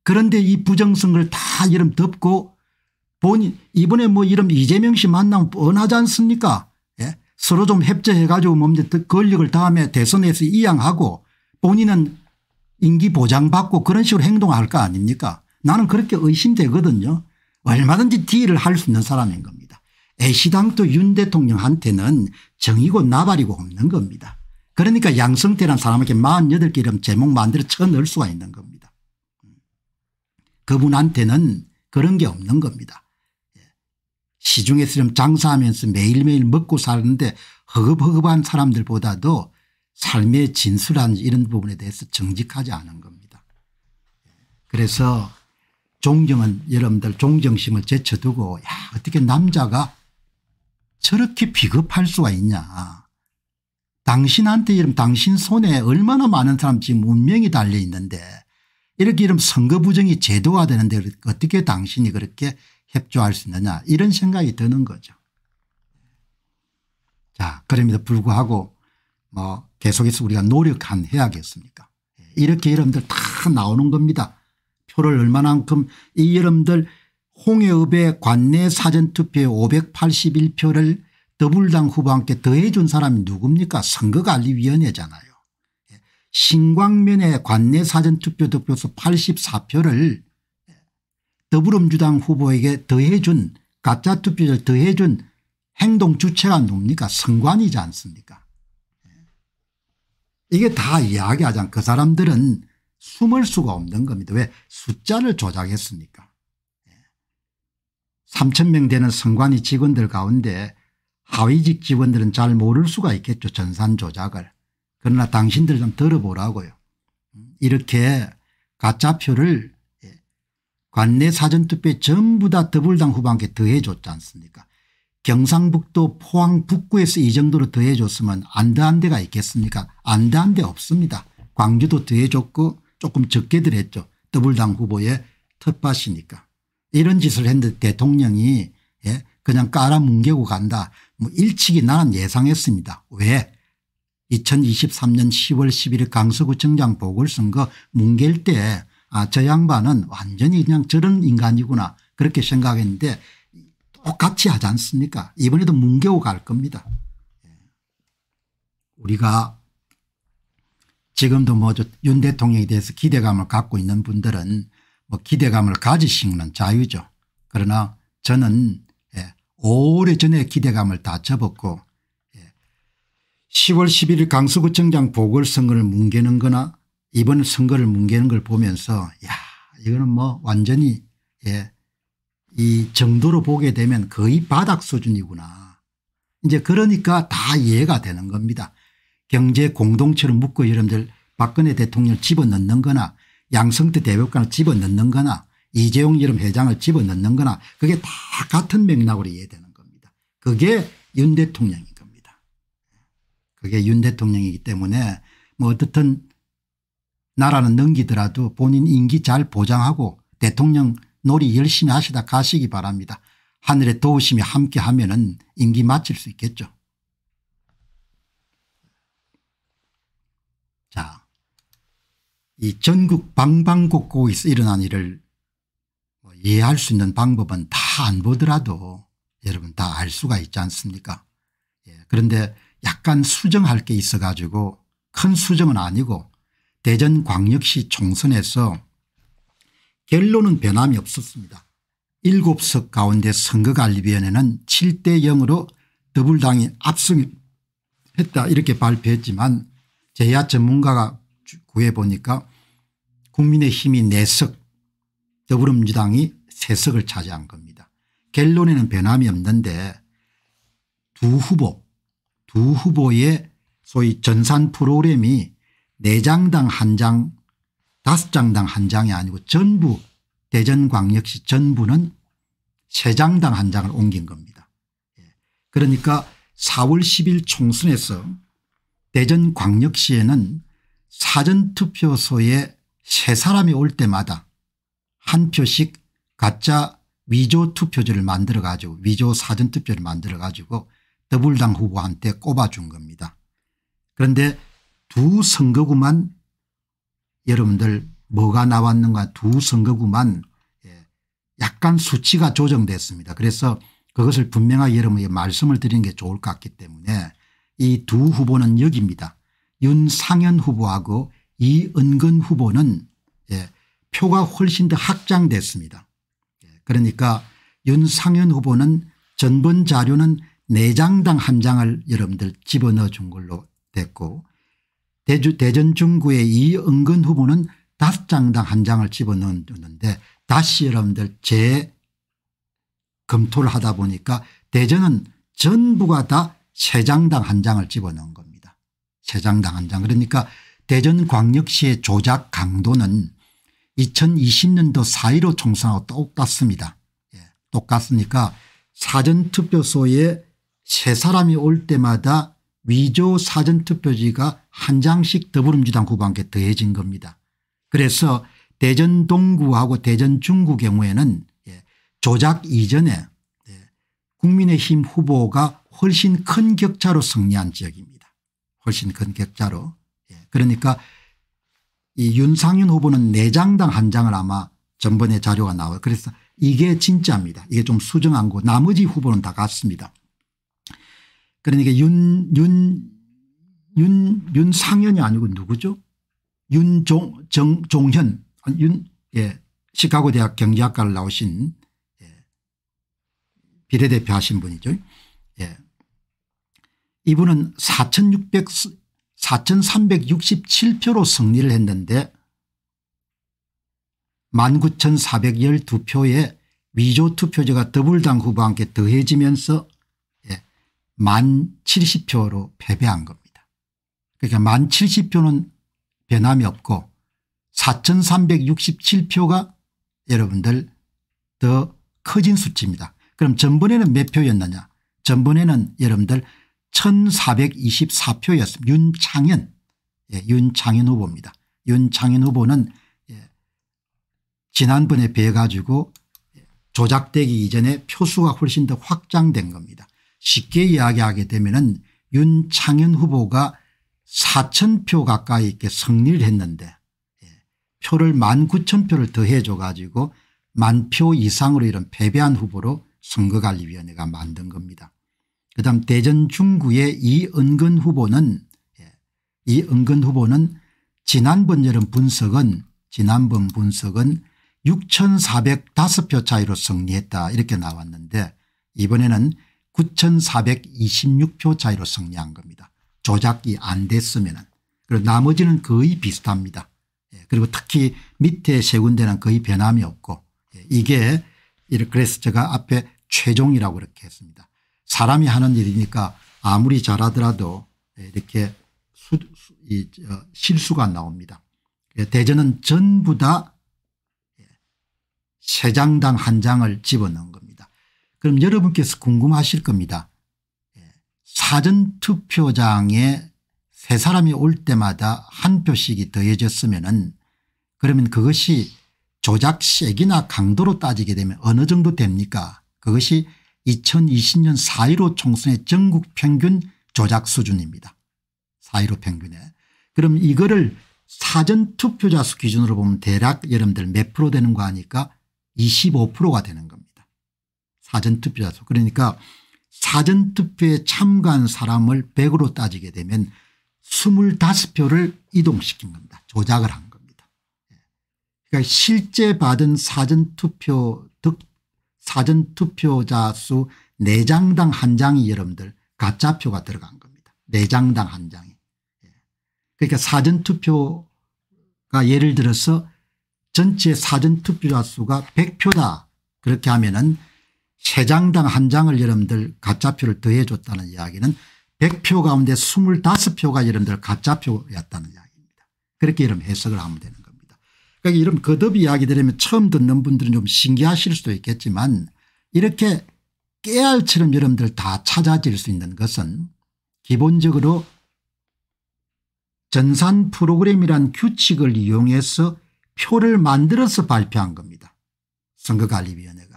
그런데 이 부정성을 다 이름 덮고 본인 이번에 뭐이름 이재명 씨 만나면 뻔하지 않습니까 예? 서로 좀 협조해 가지고 뭡니까 권력을 다음에 대선에서 이양하고 본인은 임기 보장받고 그런 식으로 행동할 거 아닙니까 나는 그렇게 의심되거든요 얼마든지 딜을 할 수 있는 사람인 겁니다 애시당도 윤 대통령한테는 정의고 나발이고 없는 겁니다 그러니까 양성태란 사람에게 48개 이름 제목 만들어 쳐넣을 수가 있는 겁니다 음. 그분한테는 그런 게 없는 겁니다. 시중에서 장사하면서 매일매일 먹고 사는데 허급허급한 사람들보다도 삶의 진수란 이런 부분에 대해서 정직하지 않은 겁니다. 그래서 종정은 여러분들 종정심을 제쳐두고 야 어떻게 남자가 저렇게 비겁할 수가 있냐. 당신한테 이름 당신 손에 얼마나 많은 사람 지금 운명이 달려 있는데 이렇게 이름 선거 부정이 제도화되는데 어떻게 당신이 그렇게 협조할 수 있느냐 이런 생각이 드는 거죠. 자 그럼에도 불구하고 뭐 계속해서 우리가 노력한 해야겠습니까 예, 이렇게 여러분들 다 나오는 겁니다. 표를 얼마만큼 이 여러분들 홍해읍의 관내 사전투표에 581표를 더불당 후보 함께 더해 준 사람이 누굽니까 선거관리위원회잖아요. 예, 신광면의 관내 사전투표 득표수 84표를 더불어민주당 후보에게 더해준 가짜 투표를 더해준 행동 주체가 누굽니까 선관이지 않습니까 이게 다 이야기하자 그 사람들은 숨을 수가 없는 겁니다. 왜 숫자를 조작했습니까 3천 명 되는 선관위 직원들 가운데 하위직 직원들은 잘 모를 수가 있겠죠 전산 조작을. 그러나 당신들 좀 들어보라고요. 이렇게 가짜표를 관내 사전투표 에 전부 다 더불당 후반기에 더해줬지 않습니까 경상북도 포항 북구에서 이 정도로 더해줬으면 안다한 데가 있겠습니까 안다한 데 없습니다. 광주도 더해줬고 조금 적게들 했죠. 더불당 후보의 텃밭이니까. 이런 짓을 했는데 대통령이 예? 그냥 깔아뭉개고 간다. 뭐 일찍이 나는 예상했습니다. 왜 2023년 10월 11일 강서구청장 보궐선거 뭉갤 때 아, 저 양반은 완전히 그냥 저런 인간이구나 그렇게 생각했는데 똑같이 하지 않습니까 이번에도 뭉개고 갈 겁니다. 예. 우리가 지금도 뭐윤 대통령에 대해서 기대감을 갖고 있는 분들은 뭐 기대감을 가지시는 자유죠. 그러나 저는 예, 오래전에 기대감을 다 접었고 10월 예, 11일 강서구청장 보궐선거를 뭉개는 거나 이번 선거를 뭉개는 걸 보면서 야 이거는 뭐 완전히 예, 이 정도로 보게 되면 거의 바닥 수준이구나. 이제 그러니까 다 이해가 되는 겁니다. 경제 공동체로 묶고 여러분들 박근혜 대통령을 집어넣는 거나 양성태 대법관을 집어넣는 거나 이재용 여름 회장을 집어넣는 거나 그게 다 같은 맥락으로 이해되는 겁니다. 그게 윤 대통령인 겁니다. 그게 윤 대통령이기 때문에 뭐 어떻든 나라는 넘기더라도 본인 임기 잘 보장하고 대통령 놀이 열심히 하시다 가시기 바랍니다. 하늘의 도우심이 함께하면 은 임기 마칠 수 있겠죠. 자, 이 전국 방방곡곡에서 일어난 일을 뭐 이해할 수 있는 방법은 다 안 보더라도 여러분 다 알 수가 있지 않습니까 예, 그런데 약간 수정할 게 있어 가지고 큰 수정은 아니고 대전광역시 총선에서 결론은 변함이 없었습니다. 7석 가운데 선거관리위원회는 7대 0으로 더불당이 압승했다 이렇게 발표했지만 제야 전문가가 구해보니까 국민의힘이 4석 더불어민주당이 3석을 차지한 겁니다. 결론에는 변함이 없는데 두 후보 두 후보의 소위 전산 프로그램이 4장당 1장 5장당 1장이 아니고 전부 대전광역시 전부는 3장당 1장을 옮긴 겁니다. 예. 그러니까 4월 10일 총선에서 대전광역시에는 사전투표소에 세 사람이 올 때마다 한 표씩 가짜 위조 투표지를 만들어 가지고 위조 사전투표를 만들어 가지고 더불당 후보한테 꼽아준 겁니다. 그런데 두 선거구만 여러분들 뭐가 나왔는가 두 선거구만 예, 약간 수치가 조정됐습니다. 그래서 그것을 분명하게 여러분에게 말씀을 드리는 게 좋을 것 같기 때문에 이 두 후보는 여기입니다. 윤상현 후보하고 이은근 후보는 예, 표가 훨씬 더 확장됐습니다. 예, 그러니까 윤상현 후보는 전번 자료는 내장당한 장을 여러분들 집어넣어 준 걸로 됐고 대주, 대전 중구의 이은근 후보는 다섯 장당 한 장을 집어넣었는데 다시 여러분들 재검토를 하다 보니까 대전은 전부가 다 세 장당 한 장을 집어넣은 겁니다. 세 장당 한 장. 그러니까 대전광역시의 조작 강도는 2020년도 4.15 총선하고 똑같습니다. 예, 똑같으니까 사전투표소에 세 사람이 올 때마다 위조 사전투표지가 한 장씩 더불어민주당 후보한테 더해진 겁니다. 그래서 대전 동구하고 대전 중구 경우에는 예, 조작 이전에 예, 국민의힘 후보가 훨씬 큰 격차로 승리한 지역입니다. 훨씬 큰 격차로. 예, 그러니까 이 윤상윤 후보는 4장당 1장을 아마 전번에 자료가 나와요. 그래서 이게 진짜입니다. 이게 좀 수정한 거 나머지 후보는 다 같습니다. 그러니까 윤, 윤, 윤, 윤상현이 아니고 누구죠? 윤종, 정, 종현, 아, 윤, 예, 시카고 대학 경제학과를 나오신 예, 비례대표 하신 분이죠. 예. 이분은 4,600, 4,367표로 승리를 했는데 19,412표의 위조 투표제가 더블당 후보와 함께 더해지면서 만 70표로 패배한 겁니다. 그러니까 만 70표는 변함이 없고 4367표가 여러분들 더 커진 수치입니다. 그럼 전번에는 몇 표였느냐 전번에는 여러분들 1424표였습니다. 윤창현 예, 윤창현 후보입니다. 윤창현 후보는 예, 지난번에 비해 가지고 조작되기 이전에 표수가 훨씬 더 확장된 겁니다. 쉽게 이야기하게 되면 은 윤창현 후보가 4천표 가까이 이렇게 승리를 했는데 예. 표를 1만 9천표를 더해줘 가지고 만 표 이상으로 이런 패배한 후보로 선거관리위원회가 만든 겁니다. 그 다음 대전 중구의 이은근 후보는 예. 이은근 후보는 지난번 여름 분석은 지난번 분석은 6405표 차이로 승리했다 이렇게 나왔는데 이번에는 9,426표 차이로 승리한 겁니다. 조작이 안 됐으면 은 그리고 나머지는 거의 비슷합니다. 예, 그리고 특히 밑에 세 군데는 거의 변함이 없고 예, 이게 그래서 제가 앞에 최종이라고 이렇게 했습니다. 사람이 하는 일이니까 아무리 잘하더라도 예, 이렇게 수, 수, 이, 어, 실수가 나옵니다. 대전은 전부 다 세 장당 한 장을 집어넣은 겁니다. 그럼 여러분께서 궁금하실 겁니다. 예. 사전투표장에 세 사람이 올 때마다 한 표씩이 더해졌으면 은 그러면 그것이 조작 세이나 강도로 따지게 되면 어느 정도 됩니까 그것이 2020년 4.15 총선의 전국 평균 조작 수준입니다. 4.15 평균에. 그럼 이거를 사전투표자 수 기준으로 보면 대략 여러분들 몇 프로 되는 거 아니까 25%가 되는 겁니다. 사전투표자 수 그러니까 사전투표에 참가한 사람을 100으로 따지게 되면 25표를 이동시킨 겁니다. 조작을 한 겁니다. 예. 그러니까 실제 받은 사전투표 득 사전투표자 수 4장당 1장이 여러분들 가짜표가 들어간 겁니다. 4장당 1장이. 예. 그러니까 사전투표가 예를 들어서 전체 사전투표자 수가 100표다 그렇게 하면은 세 장당 한 장을 여러분들 가짜표를 더해 줬다는 이야기는 100표 가운데 25표가 여러분들 가짜표였다는 이야기입니다. 그렇게 이런 해석을 하면 되는 겁니다. 그러니까 이런 거듭 이야기 들으면 처음 듣는 분들은 좀 신기하실 수도 있겠지만 이렇게 깨알처럼 여러분들 다 찾아질 수 있는 것은 기본적으로 전산 프로그램이란 규칙을 이용해서 표를 만들어서 발표한 겁니다. 선거관리위원회가.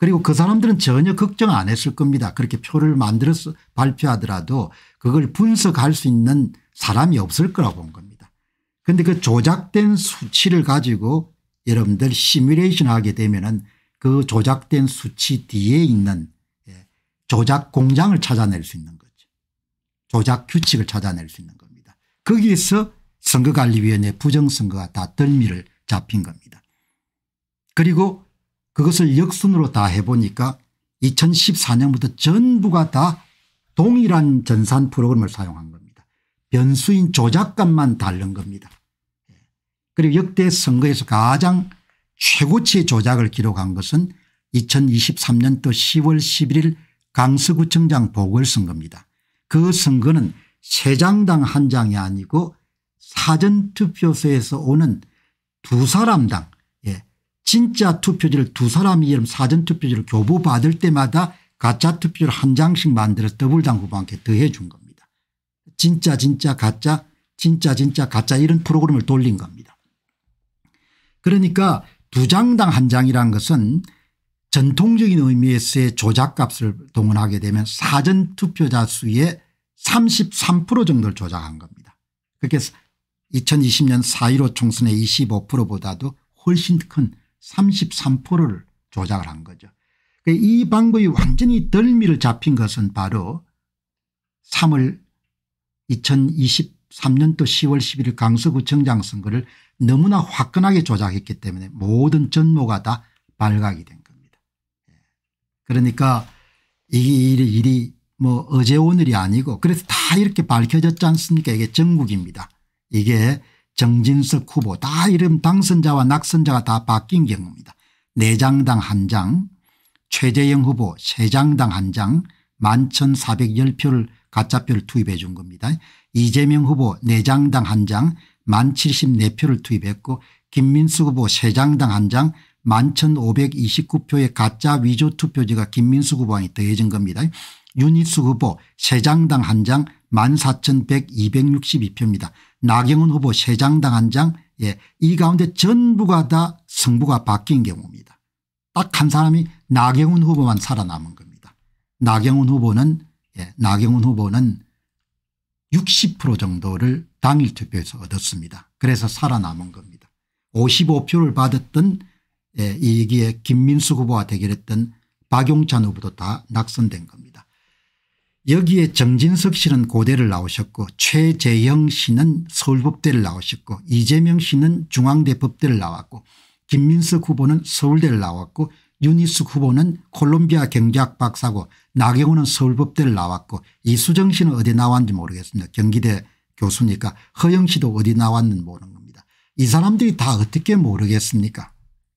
그리고 그 사람들은 전혀 걱정 안 했을 겁니다. 그렇게 표를 만들어서 발표하더라도 그걸 분석할 수 있는 사람이 없을 거라고 본 겁니다. 그런데 그 조작된 수치를 가지고 여러분들 시뮬레이션 하게 되면은 그 조작된 수치 뒤에 있는 예, 조작 공장을 찾아낼 수 있는 거죠. 조작 규칙을 찾아낼 수 있는 겁니다. 거기에서 선거관리위원회 부정선거가 다 덜미를 잡힌 겁니다. 그리고 그것을 역순으로 다 해보니까 2014년부터 전부가 다 동일한 전산 프로그램을 사용한 겁니다. 변수인 조작값만 다른 겁니다. 그리고 역대 선거에서 가장 최고치의 조작을 기록한 것은 2023년도 10월 11일 강서구청장 보궐선거입니다. 그 선거는 세 장당 한 장이 아니고 사전투표소에서 오는 두 사람당 진짜 투표지를 두 사람이 이름 사전투표지를 교부받을 때마다 가짜 투표를 한 장씩 만들어서 더블당 후보한테 더해 준 겁니다. 진짜 진짜 가짜 진짜 진짜 가짜 이런 프로그램을 돌린 겁니다. 그러니까 두 장당 한 장이란 것은 전통적인 의미에서의 조작값을 동원하게 되면 사전투표자 수의 33% 정도를 조작한 겁니다. 그렇게 2020년 4.15 총선의 25%보다도 훨씬 큰 33%를 조작을 한 거죠. 그러니까 이 방법이 완전히 덜미를 잡힌 것은 바로 3월 2023년도 10월 11일 강서구청장 선거를 너무나 화끈하게 조작했기 때문에 모든 전모가 다 발각이 된 겁니다. 예. 그러니까 이 일이, 일이 뭐 어제 오늘이 아니고 그래서 다 이렇게 밝혀졌지 않습니까 이게 전국입니다. 이게 정진석 후보 다 이름 당선자와 낙선자가 다 바뀐 경우입니다. 4장당 1장 최재형 후보 3장당 1장 11,410표를 가짜표를 투입해 준 겁니다. 이재명 후보 4장당 1장 1,074표를 투입했고 김민수 후보 3장당 1장 11,529표의 가짜 위조 투표지가 김민수 후보안 더해진 겁니다. 윤희수 후보 3장당 1장 14,162표입니다. 나경원 후보 3장당 1장 예, 이 가운데 전부가 다 승부가 바뀐 경우입니다. 딱 한 사람이 나경원 후보만 살아남은 겁니다. 나경원 후보는 예, 나경원 후보는 60% 정도를 당일 투표에서 얻었습니다. 그래서 살아남은 겁니다. 55표를 받았던 예, 이기에 김민수 후보와 대결했던 박용찬 후보도 다 낙선된 겁니다. 여기에 정진석 씨는 고대를 나오셨고 최재영 씨는 서울법대를 나오셨고 이재명 씨는 중앙대 법대를 나왔고 김민석 후보는 서울대를 나왔고 유니숙 후보는 콜롬비아 경제학 박사고 나경호는 서울법대를 나왔고 이수정 씨는 어디 나왔는지 모르겠습니다. 경기대 교수니까 허영 씨도 어디 나왔는지 모르는 겁니다. 이 사람들이 다 어떻게 모르겠습니까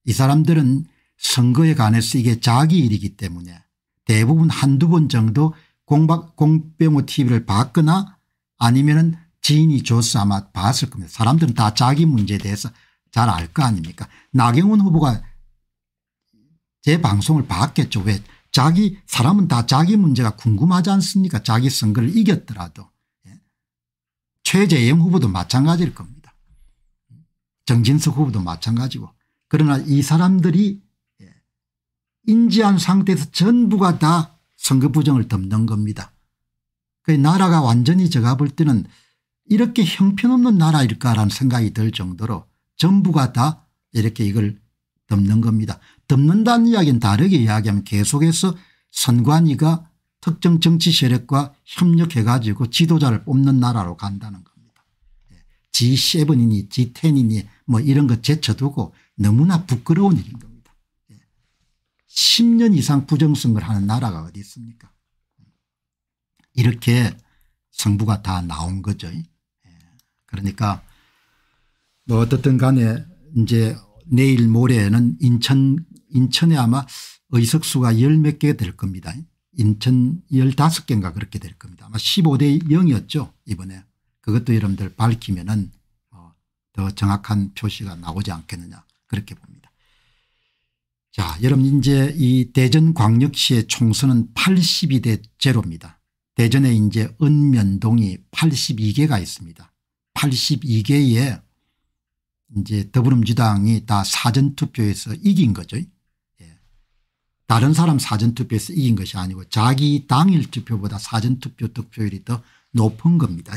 이 사람들은 선거에 관해서 이게 자기 일이기 때문에 대부분 한두 번 정도 공박, 공병호 tv를 봤거나 아니면 은 지인이 줬어 아마 봤을 겁니다. 사람들은 다 자기 문제에 대해서 잘 알 거 아닙니까 나경원 후보가 제 방송을 봤겠죠. 왜 자기 사람은 다 자기 문제가 궁금하지 않습니까 자기 선거를 이겼더라도. 예. 최재형 후보도 마찬가지일 겁니다. 정진석 후보도 마찬가지고 그러나 이 사람들이 예, 인지한 상태에서 전부가 다 선거 부정을 덮는 겁니다. 그 나라가 완전히 제가 볼 때는 이렇게 형편없는 나라일까라는 생각이 들 정도로 전부가 다 이렇게 이걸 덮는 겁니다. 덮는다는 이야기는 다르게 이야기하면 계속해서 선관위가 특정 정치 세력과 협력해 가지고 지도자를 뽑는 나라로 간다는 겁니다. 예, G7이니 G10이니 뭐 이런 거 제쳐두고 너무나 부끄러운 일인 겁니다. 10년 이상 부정선거 하는 나라가 어디 있습니까 이렇게 성부가 다 나온 거죠. 예. 그러니까 뭐 어떻든 간에 이제 내일 모레는 인천 인천에 아마 의석수가 열 몇 개 될 겁니다. 인천 15개인가 그렇게 될 겁니다. 아마 15대 0이었죠 이번에. 그것도 여러분들 밝히면 은더 뭐 정확한 표시가 나오지 않겠느냐 그렇게 봅니다. 자, 여러분 이제 이 대전광역시의 총선은 82대 제로입니다. 대전에 이제 은면동이 82개가 있습니다. 8 2개에 이제 더불어민주당이 다 사전투표에서 이긴 거죠. 예. 다른 사람 사전투표에서 이긴 것이 아니고 자기 당일 투표보다 사전투표 득표율이 더 높은 겁니다.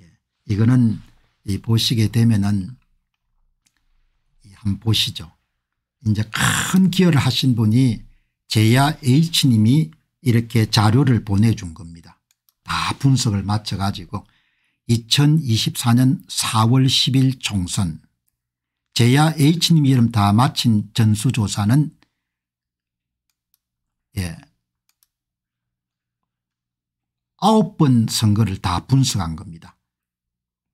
예. 이거는 보시게 되면은 한번 보시죠. 이제 큰 기여를 하신 분이 제야 H님이 이렇게 자료를 보내준 겁니다. 다 분석을 마쳐 가지고 2024년 4월 10일 총선 제야 H님 이름 다 마친 전수조사는 예. 9번 선거를 다 분석한 겁니다.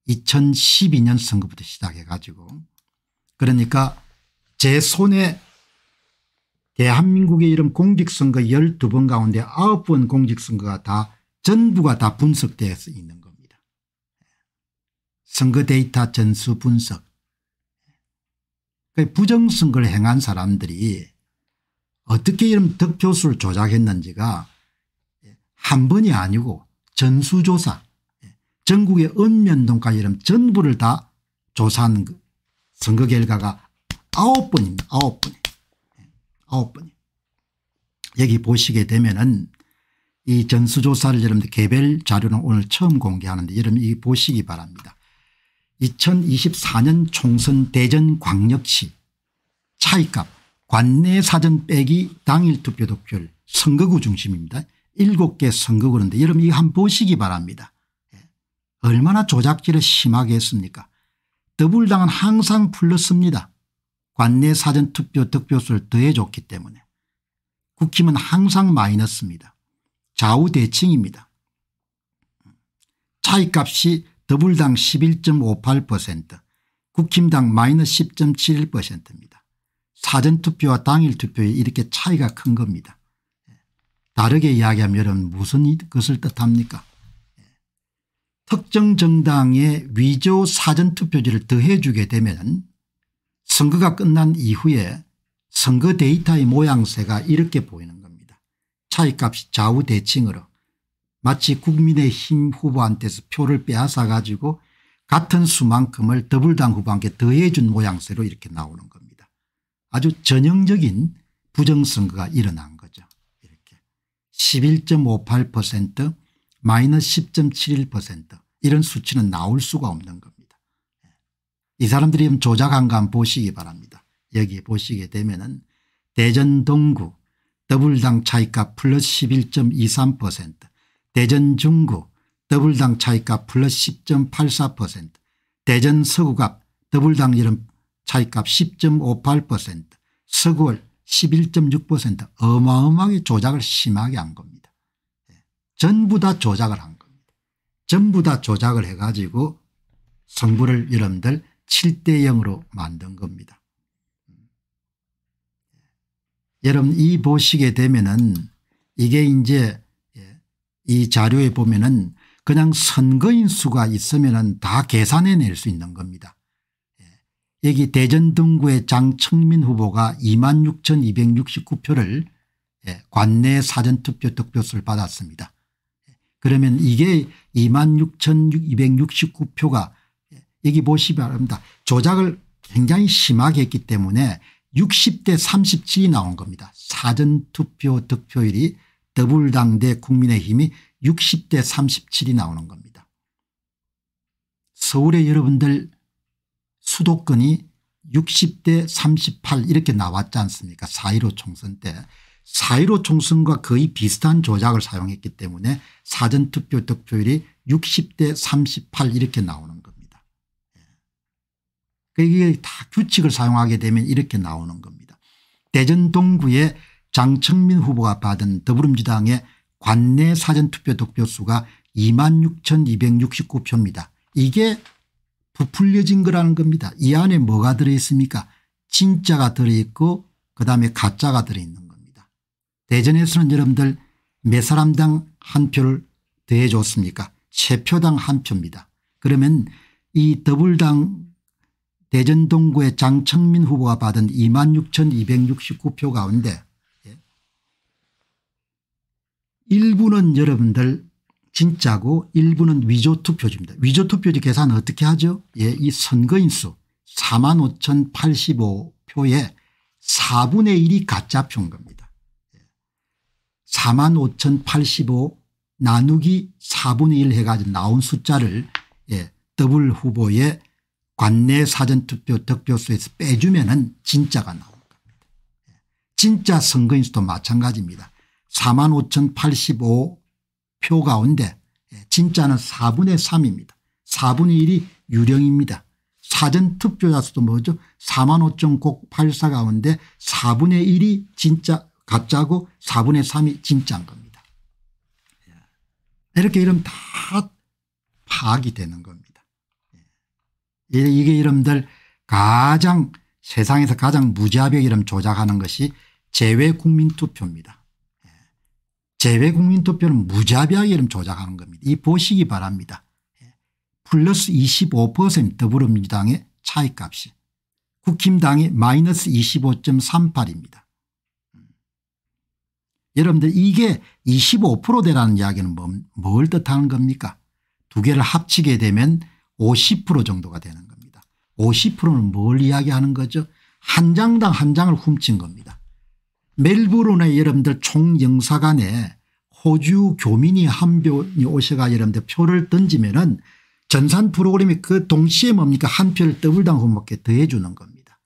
2012년 선거부터 시작해 가지고 그러니까 제 손에 대한민국의 이름 공직선거 12번 가운데 9번 공직선거가 다 전부가 다 분석되어 있는 겁니다. 선거 데이터 전수 분석. 그 부정선거를 행한 사람들이 어떻게 이런 득표수를 조작했는지가 한 번이 아니고 전수조사 전국의 읍면동까지 이런 전부를 다 조사한 그 선거 결과가 아홉 번입니다. 아홉 번. 예, 아홉 번. 여기 보시게 되면은 이 전수조사를 여러분들 개별 자료는 오늘 처음 공개하는데 여러분 이 보시기 바랍니다. 2024년 총선 대전 광역시 차이값 관내 사전 빼기 당일 투표 득표 선거구 중심입니다. 7개 선거구인데 여러분 이거 한번 보시기 바랍니다. 예, 얼마나 조작질을 심하게 했습니까 더불당은 항상 불렀습니다. 관내 사전투표 득표수를 더해줬기 때문에 국힘은 항상 마이너스입니다. 좌우 대칭입니다. 차이값이 더불당 11.58% 국힘당 마이너스 10.71%입니다. 사전투표와 당일투표에 이렇게 차이가 큰 겁니다. 다르게 이야기하면 여러분 무슨 것을 뜻합니까 특정 정당의 위조 사전투표지를 더해주게 되면 선거가 끝난 이후에 선거 데이터의 모양새가 이렇게 보이는 겁니다. 차이값이 좌우대칭으로 마치 국민의힘 후보한테서 표를 빼앗아 가지고 같은 수만큼을 더블당 후보한테 더해준 모양새로 이렇게 나오는 겁니다. 아주 전형적인 부정선거가 일어난 거죠. 이렇게 11.58% 마이너스 10.71% 이런 수치는 나올 수가 없는 겁니다. 이 사람들이 조작한 거 한번 보시기 바랍니다. 여기 보시게 되면은 대전 동구 더블당 차이가 플러스 11.23% 대전 중구 더블당 차이가 플러스 10.84% 대전 서구갑 더블당 이름 차이값 10.58% 서구월 11.6% 어마어마하게 조작을 심하게 한 겁니다. 예, 전부 다 조작을 한 겁니다. 전부 다 조작을 해가지고 성부를 여러분들 7대 0으로 만든 겁니다. 여러분 이 보시게 되면은 이게 이제 예, 이 자료에 보면은 그냥 선거인 수가 있으면은 다 계산해 낼 수 있는 겁니다. 예, 여기 대전 등구의 장청민 후보가 26,269표를 예, 관내 사전투표 득표수를 받았습니다. 그러면 이게 26,269표가 여기 보시기 바랍니다. 조작을 굉장히 심하게 했기 때문에 60대 37이 나온 겁니다. 사전투표 득표율이 더불당 대 국민의힘이 60대 37이 나오는 겁니다. 서울의 여러분들 수도권이 60대 38 이렇게 나왔지 않습니까 4.15 총선 때. 4.15 총선과 거의 비슷한 조작을 사용했기 때문에 사전투표 득표율이 60대 38 이렇게 나오는 겁니다. 그게 그러니까 다 규칙을 사용하게 되면 이렇게 나오는 겁니다. 대전 동구의 장청민 후보가 받은 더불어민주당의 관내 사전투표 득표수가 26,269표입니다. 이게 부풀려진 거라는 겁니다. 이 안에 뭐가 들어있습니까 진짜가 들어있고 그다음에 가짜가 들어있는 겁니다. 대전에서는 여러분들 몇 사람당 한 표를 더해줬습니까 세 표당 한 표입니다. 그러면 이 더블당 대전 동구의 장청민 후보가 받은 26,269표 가운데 예. 일부는 여러분들 진짜고 일부는 위조 투표지입니다. 위조 투표지 계산 어떻게 하죠? 예, 이 선거인수 45,085표에 4분의 1이 가짜 표인 겁니다. 45,085 예. 나누기 4분의 1 해가지고 나온 숫자를 예, 더블 후보의 관내 사전투표 득표수에서 빼주면 은 진짜가 나옵니다. 진짜 선거인 수도 마찬가지입니다. 4만 5,085표 가운데 예, 진짜는 4분의 3입니다. 4분의 1이 유령입니다. 사전투표자 수도 뭐죠 4만 5,084 가운데 4분의 1이 진짜 가짜고 4분의 3이 진짜인 겁니다. 예. 이렇게 이러면 다 파악이 되는 겁니다. 이게 이름들 가장 세상에서 가장 무자비하게 이름 조작하는 것이 제외국민투표입니다제외국민투표는 예. 무자비하게 이름 조작하는 겁니다. 이 보시기 바랍니다. 예. 플러스 25% 더불어민주당의 차이값이 국힘당이 마이너스 25.38입니다. 음. 여러분들 이게 2 5되라는 이야기는 뭐, 뭘 뜻하는 겁니까 두 개를 합치게 되면 50% 정도가 되는 겁니다. 50%는 뭘 이야기하는 거죠? 한 장당 한 장을 훔친 겁니다. 멜버른의 여러분들 총영사관에 호주 교민이 한 표이 오셔가 여러분들 표를 던지면 은 전산 프로그램이 그 동시에 뭡니까 한 표를 더블당 후먹게 더해 주는 겁니다.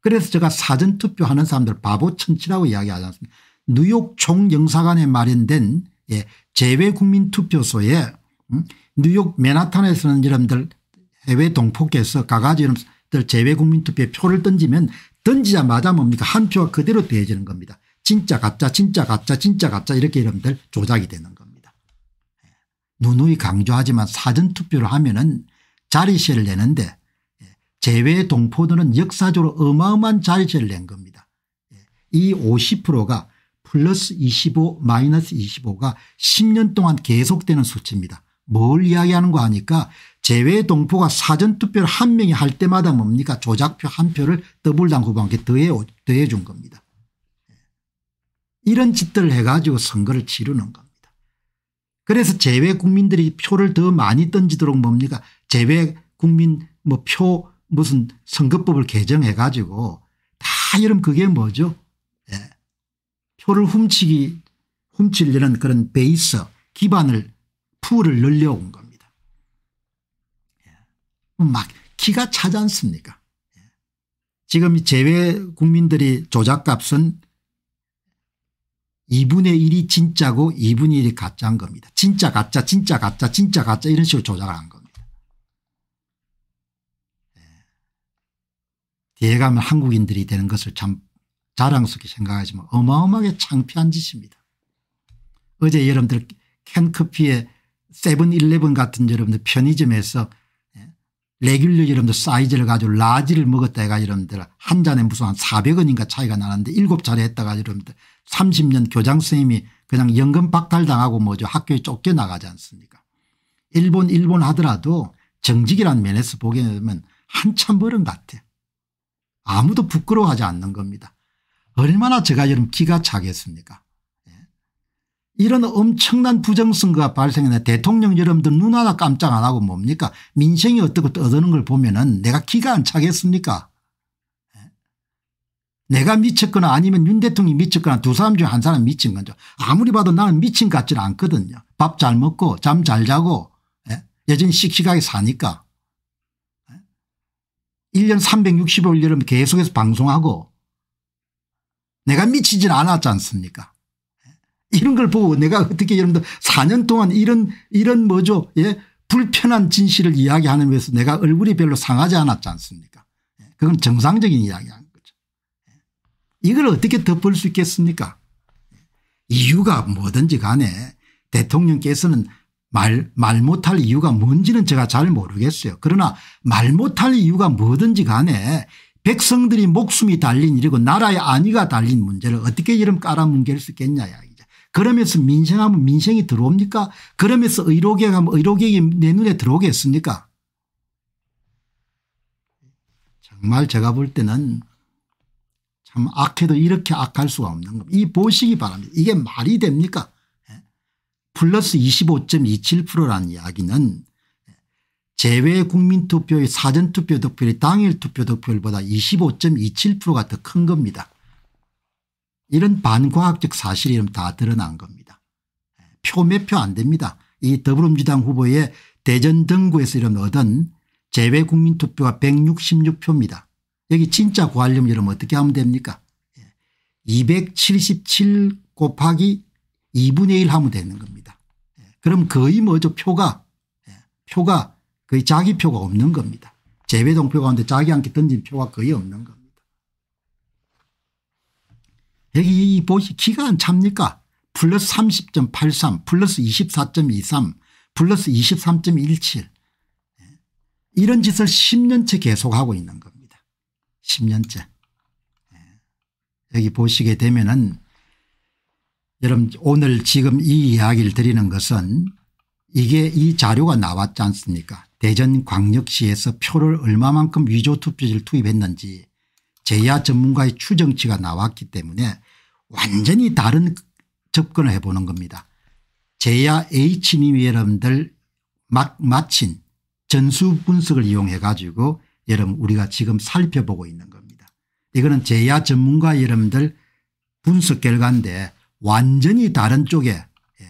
그래서 제가 사전투표하는 사람들 바보 천치라고 이야기하지 않습니까 뉴욕 총영사관에 마련된 예, 재외국민투표소에 음, 뉴욕 맨하탄에서는 여러분들 해외 동포께서 가가지 여러분들 재외 국민투표에 표를 던지면 던지자마자 뭡니까 한 표가 그대로 더해지는 겁니다. 진짜 가짜 진짜 가짜 진짜 가짜 이렇게 여러분들 조작이 되는 겁니다. 예. 누누이 강조하지만 사전투표를 하면은 자리세를 내는데 재외 예. 동포들은 역사적으로 어마어마한 자리세를 낸 겁니다. 예. 이 50%가 플러스 25 마이너스 25가 10년 동안 계속되는 수치입니다. 뭘 이야기하는 거 아니까 제외 동포가 사전투표를 한 명이 할 때마다 뭡니까 조작표 한 표를 더블당 후보한테 더해 더해 준 겁니다. 예. 이런 짓들을 해가지고 선거를 치르는 겁니다. 그래서 제외 국민들이 표를 더 많이 던지도록 뭡니까 제외 국민 뭐 표 무슨 선거법을 개정해 가지고 다 여러분 그게 뭐죠 예. 표를 훔치기 훔치려는 그런 베이스 기반을 풀을 늘려온 겁니다. 예. 막 기가 차지 않습니까 예. 지금 제외 국민들이 조작값은 2분의 1이 진짜고 2분의 1이 가짜인 겁니다. 진짜 가짜 진짜 가짜 진짜 가짜 이런 식으로 조작을 한 겁니다. 예. 뒤에 가면 한국인들이 되는 것을 참 자랑스럽게 생각하지만 어마어마하게 창피한 짓입니다. 어제 여러분들 캔커피에 세븐일레븐 같은 여러분들 편의점에서 예, 레귤러 여러분들 사이즈를 가지고 라지를 먹었다 해가 여러분들 한 잔에 무슨 한 400원인가 차이가 나는데 일곱 자리 했다가 여러분들 30년 교장 선생님이 그냥 연금 박탈당하고 뭐죠 학교에 쫓겨나가지 않습니까 일본 일본 하더라도 정직이라는 면에서 보게 되면 한참 버른 같아 요 아무도 부끄러워하지 않는 겁니다 얼마나 제가 여러분 기가 차겠습니까 이런 엄청난 부정선거가 발생했는데 대통령 여러분들 눈 하나 깜짝 안 하고 뭡니까 민생이 어떻고 떠드는 걸 보면 은 내가 기가 안 차겠습니까 예? 내가 미쳤거나 아니면 윤 대통령이 미쳤거나 두 사람 중에 한 사람 미친 건죠 아무리 봐도 나는 미친 것 같지는 않거든요 밥 잘 먹고 잠 잘 자고 예? 여전히 씩씩하게 사니까 1년 365일 여름 계속해서 방송하고 내가 미치진 않았지 않습니까 이런 걸 보고 내가 어떻게 여러분들 4년 동안 이런 이런 뭐죠 예 불편한 진실을 이야기하는 위해서 내가 얼굴이 별로 상하지 않았지 않습니까 예, 그건 정상적인 이야기한 거죠 예. 이걸 어떻게 덮을 수 있겠습니까 예. 이유가 뭐든지 간에 대통령께서는 말, 말 못할 이유가 뭔지는 제가 잘 모르겠어요. 그러나 말 못할 이유가 뭐든지 간에 백성들이 목숨이 달린 일이고 나라의 안위가 달린 문제를 어떻게 이름 깔아뭉갤 수 있겠냐 이야기. 그러면서 민생하면 민생이 들어옵니까? 그러면서 의료계획 하면 의료계획내 눈에 들어오겠습니까? 정말 제가 볼 때는 참 악해도 이렇게 악할 수가 없는 겁니다. 이 보시기 바랍니다. 이게 말이 됩니까? 예. 플러스 25.27%라는 이야기는 제외 국민투표의 사전투표 득표율이 당일 투표 득표율보다 25.27%가 더 큰 겁니다. 이런 반과학적 사실이 다 드러난 겁니다. 표 몇 표 안 됩니다. 이 더불어민주당 후보의 대전 등구에서 이름 얻은 재외국민투표가 166표입니다. 여기 진짜 구하려면 여러분 어떻게 하면 됩니까 277 예. 곱하기 2분의 1 하면 되는 겁니다. 예. 그럼 거의 뭐죠 표가 예. 표가 거의 자기 표가 없는 겁니다. 재외동표 가운데 자기한테 던진 표가 거의 없는 겁니다. 여기 이 보시 기가 안 찹니까? 플러스 30.83 플러스 24.23 플러스 23.17 예. 이런 짓을 10년째 계속하고 있는 겁니다. 10년째. 예. 여기 보시게 되면은 여러분 오늘 지금 이 이야기를 드리는 것은 이게 이 자료가 나왔지 않습니까 대전광역시에서 표를 얼마만큼 위조투표지를 투입했는지 제야 전문가의 추정치가 나왔기 때문에 완전히 다른 접근을 해보는 겁니다. 제야 h 님 여러분들 막 마친 전수 분석을 이용해 가지고 여러분 우리가 지금 살펴보고 있는 겁니다. 이거는 제야 전문가 여러분들 분석 결과인데 완전히 다른 쪽에 예,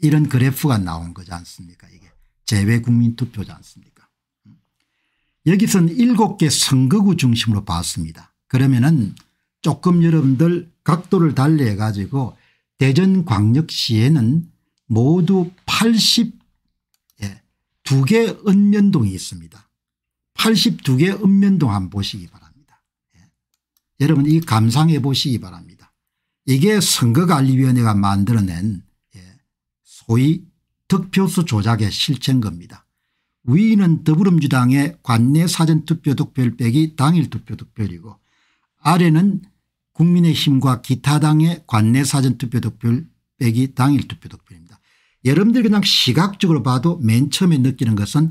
이런 그래프가 나온 거지 않습니까 이게 재외국민투표지 않습니까 여기선 일곱 개 선거구 중심으로 봤습니다. 그러면은 조금 여러분들 각도를 달리해 가지고 대전광역시에는 모두 82개 예, 읍면동이 있습니다. 82개 읍면동 한번 보시기 바랍니다. 예. 여러분 이 감상해 보시기 바랍니다. 이게 선거관리위원회가 만들어낸 예, 소위 득표수 조작의 실체겁니다 위는 더불어민주당의 관내 사전투표 득표율 빼기 당일 투표 득표율이고 아래는 국민의힘과 기타 당의 관내 사전투표 득표율 빼기 당일 투표 득표입니다. 여러분들 그냥 시각적으로 봐도 맨 처음에 느끼는 것은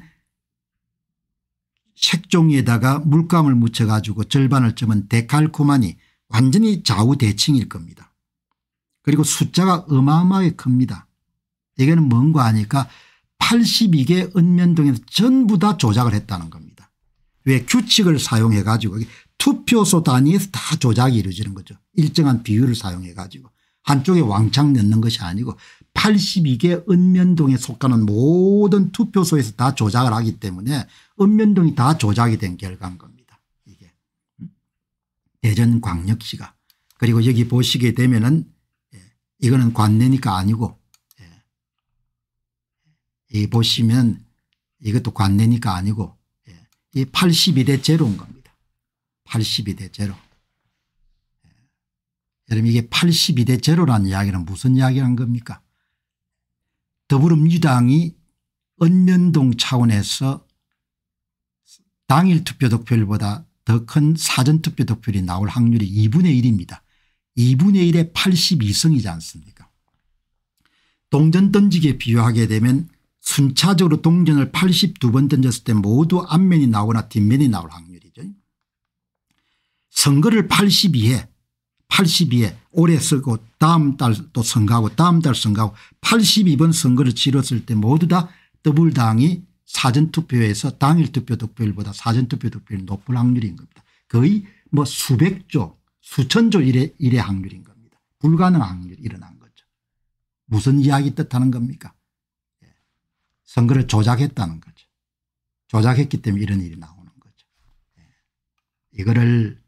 색종이에다가 물감을 묻혀 가지고 절반을 점은 데칼코마니 완전히 좌우대칭일 겁니다. 그리고 숫자가 어마어마하게 큽니다. 이게는 뭔가 하니까 82개 은 면동에서 전부 다 조작을 했다는 겁니다. 왜 규칙을 사용해 가지고 투표소 단위에서 다 조작이 이루어지는 거죠. 일정한 비율을 사용해 가지고 한쪽에 왕창 넣는 것이 아니고 82개 읍면동에 속하는 모든 투표소에서 다 조작을 하기 때문에 읍면동이 다 조작이 된 결과인 겁니다. 이게 대전광역시가 그리고 여기 보시게 되면은 예, 이거는 관내니까 아니고 예. 이 보시면 이것도 관내니까 아니고 예, 이 82대 제로인 겁니다. 82대 제로. 예. 여러분 이게 82 대 제로란 이야기는 무슨 이야기란 겁니까? 더불어민주당이 읍면동 차원에서 당일 투표 득표율보다 더 큰 사전투표 득표율이 나올 확률이 2분의 1입니다. 2분의 1에 82성이지 않습니까 동전 던지기에 비유하게 되면 순차적으로 동전을 82번 던졌을 때 모두 앞면이 나오거나 뒷면이 나올 확률 선거를 82회 82회 올해 쓰고 다음 달 또 선거하고 다음 달 선거하고 82번 선거를 치렀을 때 모두 다 더불당이 사전투표에서 당일투표 득표율보다 사전투표 득표율이 높을 확률인 겁니다. 거의 뭐 수백조 수천조 일의, 일의 확률인 겁니다. 불가능한 확률이 일어난 거죠. 무슨 이야기 뜻하는 겁니까 예. 선거를 조작했다는 거죠. 조작했기 때문에 이런 일이 나오는 거죠. 예. 이거를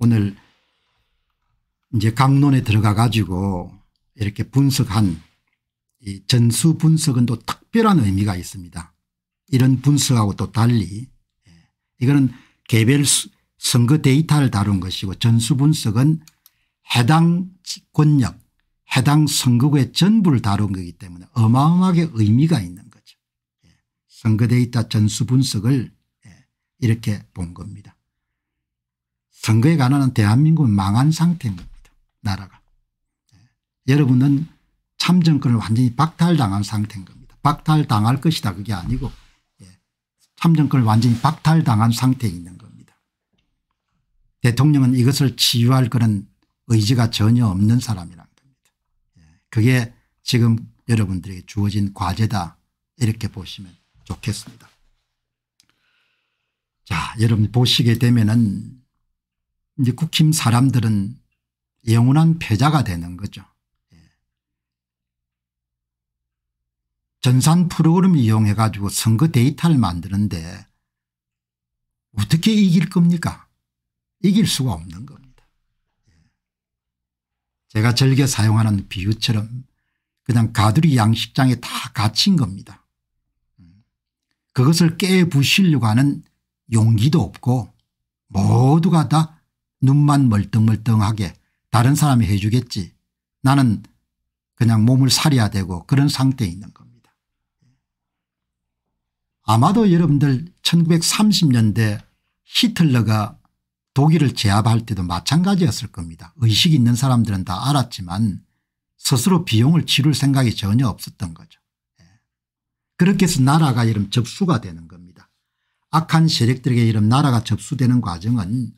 오늘 이제 강론에 들어가 가지고 이렇게 분석한 이 전수 분석은 또 특별한 의미가 있습니다. 이런 분석하고 또 달리 예, 이거는 개별 선거 데이터를 다룬 것이고 전수 분석은 해당 권력 해당 선거구의 전부를 다룬 거기 때문에 어마어마하게 의미가 있는 거죠. 예, 선거 데이터 전수 분석을 예, 이렇게 본 겁니다. 선거에 관한 대한민국은 망한 상태입니다 나라가. 예. 여러분은 참정권을 완전히 박탈당한 상태인 겁니다. 박탈당할 것이다 그게 아니고 예. 참정권을 완전히 박탈당한 상태에 있는 겁니다. 대통령은 이것을 치유할 그런 의지가 전혀 없는 사람이란 겁니다. 예. 그게 지금 여러분들에게 주어진 과제다 이렇게 보시면 좋겠습니다. 자 여러분 보시게 되면은 이제 국힘 사람들은 영원한 패자가 되는 거죠. 예. 전산 프로그램 을 이용해 가지고 선거 데이터를 만드는데 어떻게 이길 겁니까 이길 수가 없는 겁니다. 예. 제가 즐겨 사용하는 비유처럼 그냥 가두리 양식장에 다 갇힌 겁니다. 음. 그것을 깨부시려고 하는 용기도 없고 모두가 다 눈만 멀뚱멀뚱하게 다른 사람이 해 주겠지 나는 그냥 몸을 사려야 되고 그런 상태에 있는 겁니다. 아마도 여러분들 1930년대 히틀러가 독일을 제압할 때도 마찬가지였을 겁니다. 의식 있는 사람들은 다 알았지만 스스로 비용을 치를 생각이 전혀 없었던 거죠. 예. 그렇게 해서 나라가 이름 접수가 되는 겁니다. 악한 세력들에게 이름 나라가 접수되는 과정은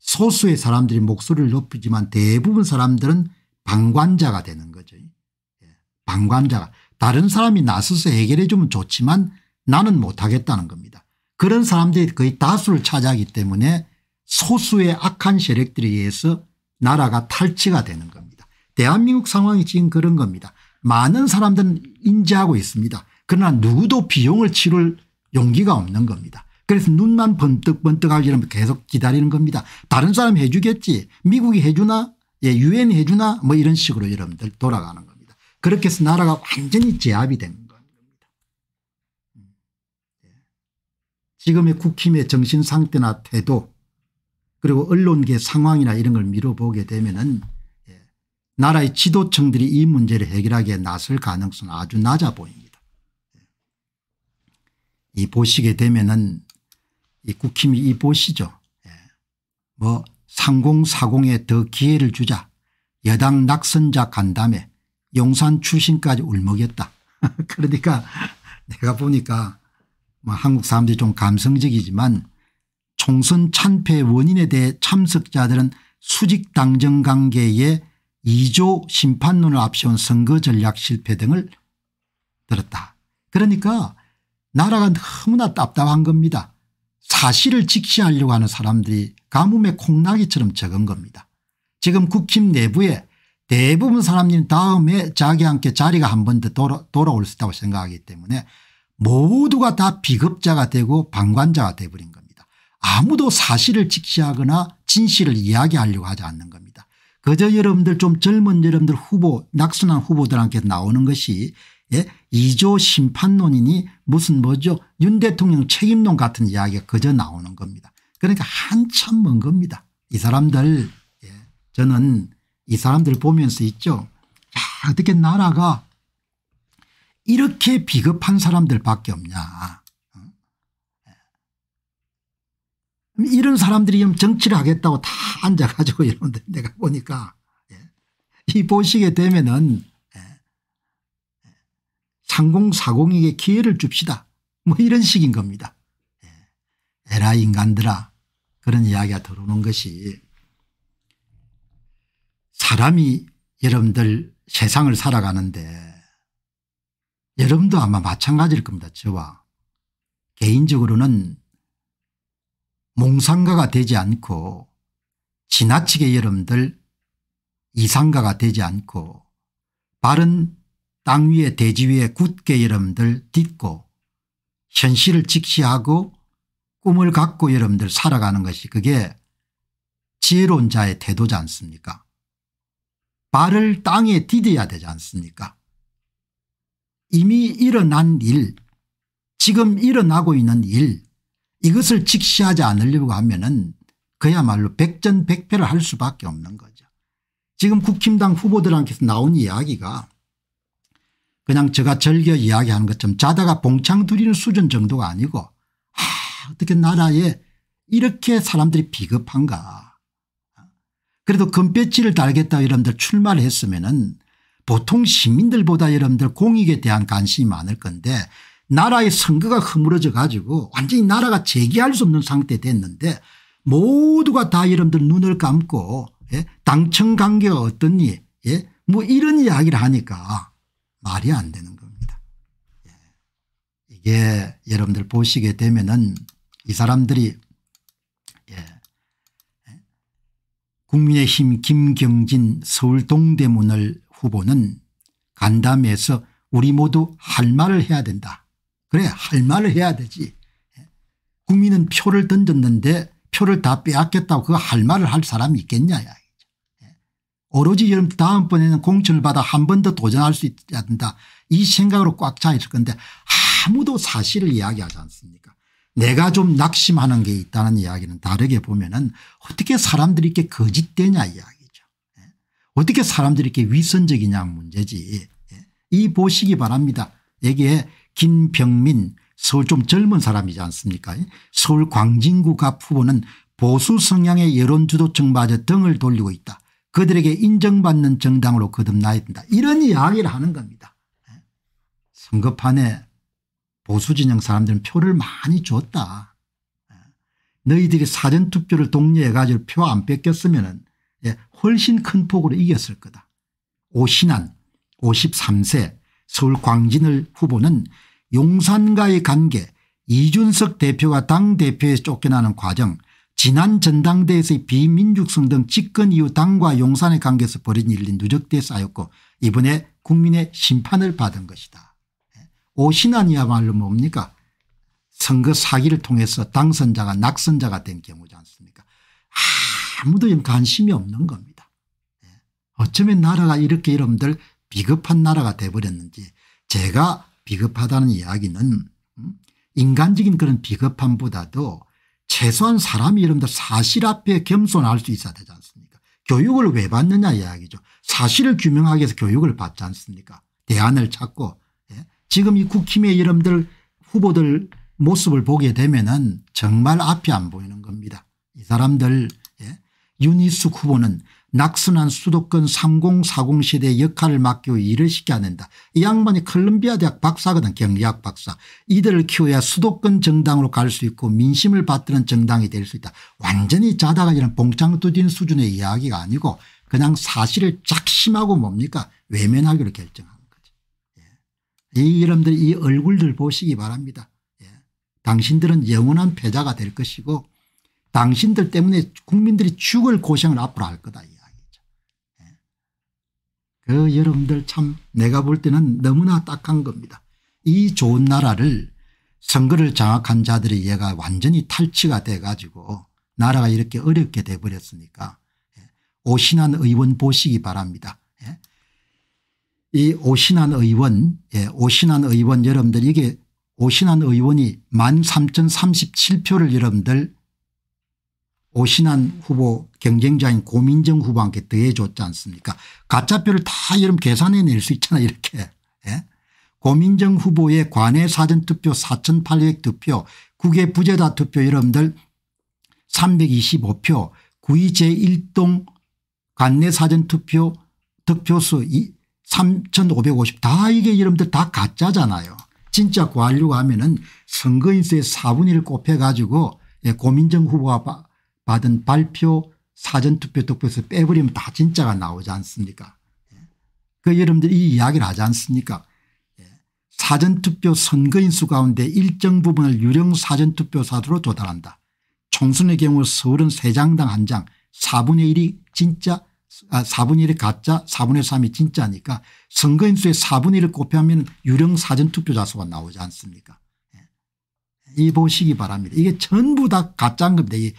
소수의 사람들이 목소리를 높이지만 대부분 사람들은 방관자가 되는 거죠. 예. 방관자가 다른 사람이 나서서 해결해 주면 좋지만 나는 못하겠다는 겁니다. 그런 사람들이 거의 다수를 차지하기 때문에 소수의 악한 세력들에 의해서 나라가 탈취가 되는 겁니다. 대한민국 상황이 지금 그런 겁니다. 많은 사람들은 인지하고 있습니다. 그러나 누구도 비용을 치를 용기가 없는 겁니다. 그래서 눈만 번뜩번뜩하게 이면 계속 기다리는 겁니다. 다른 사람 해 주겠지 미국이 해 주나 예, 유엔이 해 주나 뭐 이런 식으로 여러분들 돌아가는 겁니다. 그렇게 해서 나라가 완전히 제압이 되 겁니다. 예. 지금의 국힘의 정신 상태나 태도 그리고 언론계 상황이나 이런 걸 미뤄보게 되면은 예, 나라의 지도층들이 이 문제를 해결하기에 나설 가능성은 아주 낮아 보입니다. 예. 이 보시게 되면은 이 국힘이 이 보시죠. 예. 뭐 3040에 더 기회를 주자 여당 낙선자 간담회 용산 출신까지 울먹였다. 그러니까 내가 보니까 뭐 한국 사람들이 좀 감성적이지만 총선 참패 원인에 대해 참석자들은 수직 당정 관계의 2조 심판론을 앞세운 선거 전략 실패 등을 들었다. 그러니까 나라가 너무나 답답한 겁니다. 사실을 직시하려고 하는 사람들이 가뭄에 콩나기처럼 적은 겁니다. 지금 국힘 내부에 대부분 사람들이 다음에 자기 한테 자리가 한 번 더 돌아, 올수 있다고 생각하기 때문에 모두가 다 비급자가 되고 방관자가 돼버린 겁니다. 아무도 사실을 직시하거나 진실을 이야기하려고 하지 않는 겁니다. 그저 여러분들 좀 젊은 여러분들 후보 낙선한 후보들한테 나오는 것이 예? 이조 심판론이니 무슨 뭐죠 윤 대통령 책임론 같은 이야기가 그저 나오는 겁니다. 그러니까 한참 먼 겁니다. 이 사람들 예. 저는 이 사람들 보면서 있죠. 야 어떻게 나라가 이렇게 비겁한 사람들밖에 없냐. 어? 예. 이런 사람들이 정치를 하겠다고 다 앉아가지고 이러는데 내가 보니까 예. 이 보시게 되면은 3040에게 기회를 줍시다. 뭐 이런 식인 겁니다. 예. 에라 인간들아 그런 이야기가 들어오는 것이 사람이 여러분들 세상을 살아가는데 여러분도 아마 마찬가지일 겁니다. 저와 개인적으로는 몽상가가 되지 않고 지나치게 여러분들 이상가가 되지 않고 바른 땅 위에 대지 위에 굳게 여러분들 딛고 현실을 직시하고 꿈을 갖고 여러분들 살아가는 것이 그게 지혜로운 자의 태도지 않습니까 발을 땅에 디뎌야 되지 않습니까 이미 일어난 일 지금 일어나고 있는 일 이것을 직시하지 않으려고 하면 은 그야말로 백전백패를 할 수밖에 없는 거죠. 지금 국힘당 후보들한테서 나온 이야기가 그냥 제가 즐겨 이야기하는 것처럼 자다가 봉창 두리는 수준 정도가 아니고 아 어떻게 나라에 이렇게 사람들이 비겁한가. 그래도 금배지를 달겠다 여러분들 출마를 했으면 은 보통 시민들보다 여러분들 공익에 대한 관심이 많을 건데 나라의 선거가 흐물어져 가지고 완전히 나라가 재기할 수 없는 상태 됐는데 모두가 다 여러분들 눈을 감고 예? 당청 관계가 어떻니 예? 뭐 이런 이야기를 하니까 말이 안 되는 겁니다. 예. 이게 여러분들 보시게 되면은 이 사람들이 예. 국민의힘 김경진 서울 동대문을 후보는 간담회에서 우리 모두 할 말을 해야 된다. 그래 할 말을 해야 되지. 예. 국민은 표를 던졌는데 표를 다 빼앗겼다고 그 할 말을 할 사람이 있겠냐. 오로지 다음번에는 공천을 받아 한 번 더 도전할 수 있어야 된다. 이 생각으로 꽉 차 있을 건데 아무도 사실을 이야기하지 않습니까 내가 좀 낙심하는 게 있다는 이야기는 다르게 보면 은 어떻게 사람들이 이렇게 거짓되냐 이야기죠. 예. 어떻게 사람들이 이렇게 위선적이냐 문제지. 예. 이 보시기 바랍니다. 여기에 김병민 서울 좀 젊은 사람이지 않습니까 예. 서울 광진구 갑 후보는 보수 성향의 여론주도층마저 등을 돌리고 있다. 그들에게 인정받는 정당으로 거듭나야 된다. 이런 이야기를 하는 겁니다. 예. 선거판에 보수진영 사람들은 표를 많이 줬다. 예. 너희들이 사전투표를 독려해가지고 표 안 뺏겼으면 예, 훨씬 큰 폭으로 이겼을 거다. 오신환 53세 서울 광진을 후보는 용산과의 관계 이준석 대표가 당대표에 쫓겨나는 과정 지난 전당대에서의 회 비민족성 등 집권 이후 당과 용산의 관계에서 벌인 일이 누적돼 쌓였고 이번에 국민의 심판을 받은 것이다. 예. 오신환이야말로 뭡니까 선거 사기를 통해서 당선자가 낙선자가 된 경우지 않습니까 아무도 관심이 없는 겁니다. 예. 어쩌면 나라가 이렇게 여러분들 비겁한 나라가 돼버렸는지 제가 비겁하다는 이야기는 음, 인간적인 그런 비겁함보다도 최소한 사람이 여러분들 사실 앞에 겸손할 수 있어야 되지 않습니까 교육을 왜 받느냐 이야기죠. 사실을 규명하기 위해서 교육을 받지 않습니까 대안을 찾고 예? 지금 이 국힘의 여러분들 후보들 모습을 보게 되면 은 정말 앞이 안 보이는 겁니다. 이 사람들 예? 윤희숙 후보는 낙선한 수도권 3040 시대의 역할을 맡기 고 일을 시켜야 된다. 이 양반이 컬럼비아 대학 박사거든 경제학 박사. 이들을 키워야 수도권 정당으로 갈 수 있고 민심을 받드는 정당이 될 수 있다. 완전히 자다가지는 봉창 두진 수준의 이야기가 아니고 그냥 사실을 작심하고 뭡니까 외면하기로 결정하 거죠. 예. 이 여러분들 이 얼굴들 보시기 바랍니다. 예. 당신들은 영원한 패자가 될 것이고 당신들 때문에 국민들이 죽을 고생을 앞으로 할 거다. 예. 그 여러분들 참 내가 볼 때는 너무나 딱한 겁니다. 이 좋은 나라를 선거를 장악한 자들의 얘가 완전히 탈취가 돼 가지고 나라가 이렇게 어렵게 돼 버렸으니까 예, 오신한 의원 보시기 바랍니다. 예. 이 오신한 의원 예, 오신한 의원 여러분들 이게 오신한 의원이 13,037표를 여러분들 오신환 후보 경쟁자인 고민정 후보한테 더해줬지 않습니까 가짜표를 다 여러분 계산해낼 수 있잖아 이렇게 예? 고민정 후보의 관외 사전투표 4800투표 국외 부재다 투표 여러분들 325표 구의 제1동 관내 사전투표 득표수 3550 다 이게 여러분들 다 가짜잖아요. 진짜 관료가 하면은 선거인수의 4분의 1을 꼽혀가지고 예, 고민정 후보가 받은 발표 사전투표 투표에서 빼버리면 다 진짜가 나오지 않습니까 그여러분들이 이야기를 하지 않습니까 예. 사전투표 선거인수 가운데 일정 부분을 유령 사전투표사로 조달한다. 총선의 경우 서울은 3장당 1장 4분의 1이 진짜 아, 4분의 1이 가짜 4분의 3이 진짜니까 선거인수의 4분의 1을 곱하면 유령 사전투표자 수가 나오지 않습니까 예. 이 보시기 바랍니다. 이게 전부 다 가짜인 겁니다. 이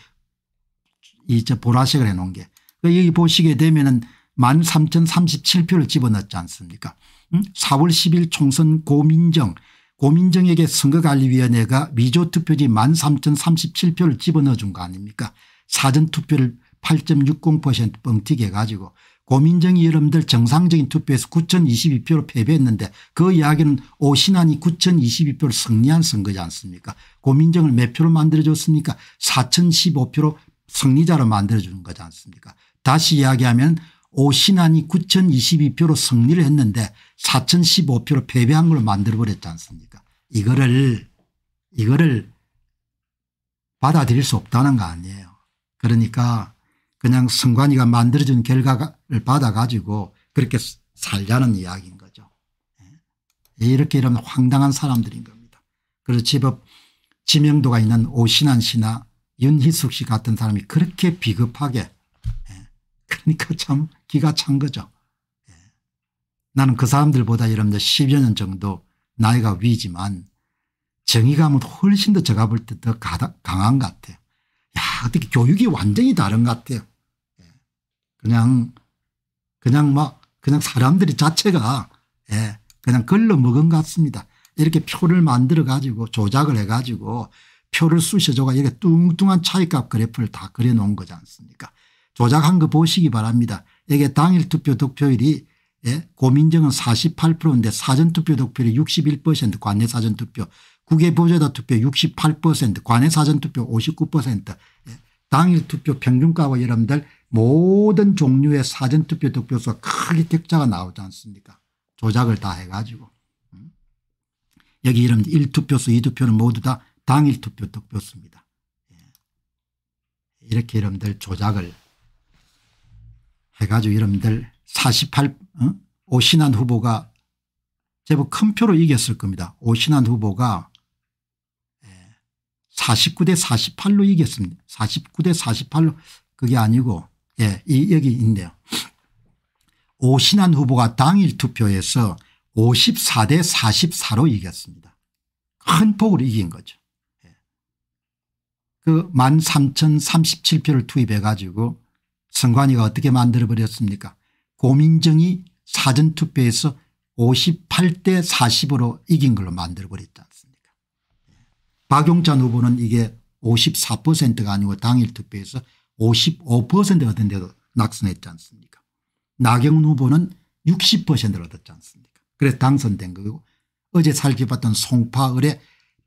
이저 보라색을 해놓은 게. 그 여기 보시게 되면은 13,037표를 집어넣지 않습니까? 4월 10일 총선 고민정 고민정에게 선거관리위원회가 미조투표지 13,037표를 집어넣어준 거 아닙니까 사전투표를 8.60% 뻥튀기 해가지고 고민정이 여러분들 정상적인 투표에서 9,022표로 패배했는데 그 이야기는 오신환이 9,022표를 승리한 선거지 않습니까 고민정을 몇 표로 만들어줬습니까 4,015표로 승리자로 만들어주는 거지 않습니까 다시 이야기하면 오신환이 9,022표로 승리를 했는데 4,015표로 패배한 걸 만들어버렸지 않습니까 이거를 이거를 받아들일 수 없다는 거 아니에요. 그러니까 그냥 승관이가 만들어준 결과를 받아가지고 그렇게 살자는 이야기인 거죠. 예? 이렇게 이러면 황당한 사람들인 겁니다. 그래서 제법 지명도가 있는 오신환 씨나 윤희숙씨 같은 사람이 그렇게 비겁하게 예. 그러니까 참 기가 찬 거죠. 예. 나는 그 사람들보다 여러분들 10여 년 정도 나이가 위지만 정의감은 훨씬 더 제가 볼 때 더 강한 것 같아요. 야 어떻게 교육이 완전히 다른 것 같아요. 예. 그냥 그냥 막 그냥 사람들이 자체가 예, 그냥 걸러 먹은 것 같습니다. 이렇게 표를 만들어 가지고 조작을 해 가지고 표를 쑤셔줘가 이렇게 뚱뚱한 차이값 그래프를 다 그려놓은 거지 않습니까 조작한 거 보시기 바랍니다. 이게 당일 투표 득표율이 예? 고민정은 48%인데 사전투표 득표율이 61% 관내 사전투표 국외보조자 투표 68% 관내 사전투표 59% 예? 당일 투표 평균가와 여러분들 모든 종류의 사전투표 득표수가 크게 격자가 나오지 않습니까 조작을 다 해가지고 음. 여기 이러면 1투표수 2투표는 모두 다 당일 투표 득표수입니다. 예. 이렇게 이름들 조작을 해가지고 이름들 48 어? 오신환 후보가 제법 큰 표로 이겼을 겁니다. 오신환 후보가 49대 예, 48로 이겼습니다. 49대 48로 그게 아니고 예, 이 여기 있네요. 오신환 후보가 당일 투표에서 54대 44로 이겼습니다. 큰 폭으로 이긴 거죠. 그 13,037표를 투입해 가지고 선관위가 어떻게 만들어버렸습니까 고민정이 사전투표에서 58대 40으로 이긴 걸로 만들어버렸지 않습니까 예. 박용찬 후보는 이게 54%가 아니고 당일 투표에서 55% 얻은 데도 낙선했지 않습니까 나경원 후보는 60%를 얻었지 않습니까 그래서 당선된 거고 어제 살펴봤던 송파을의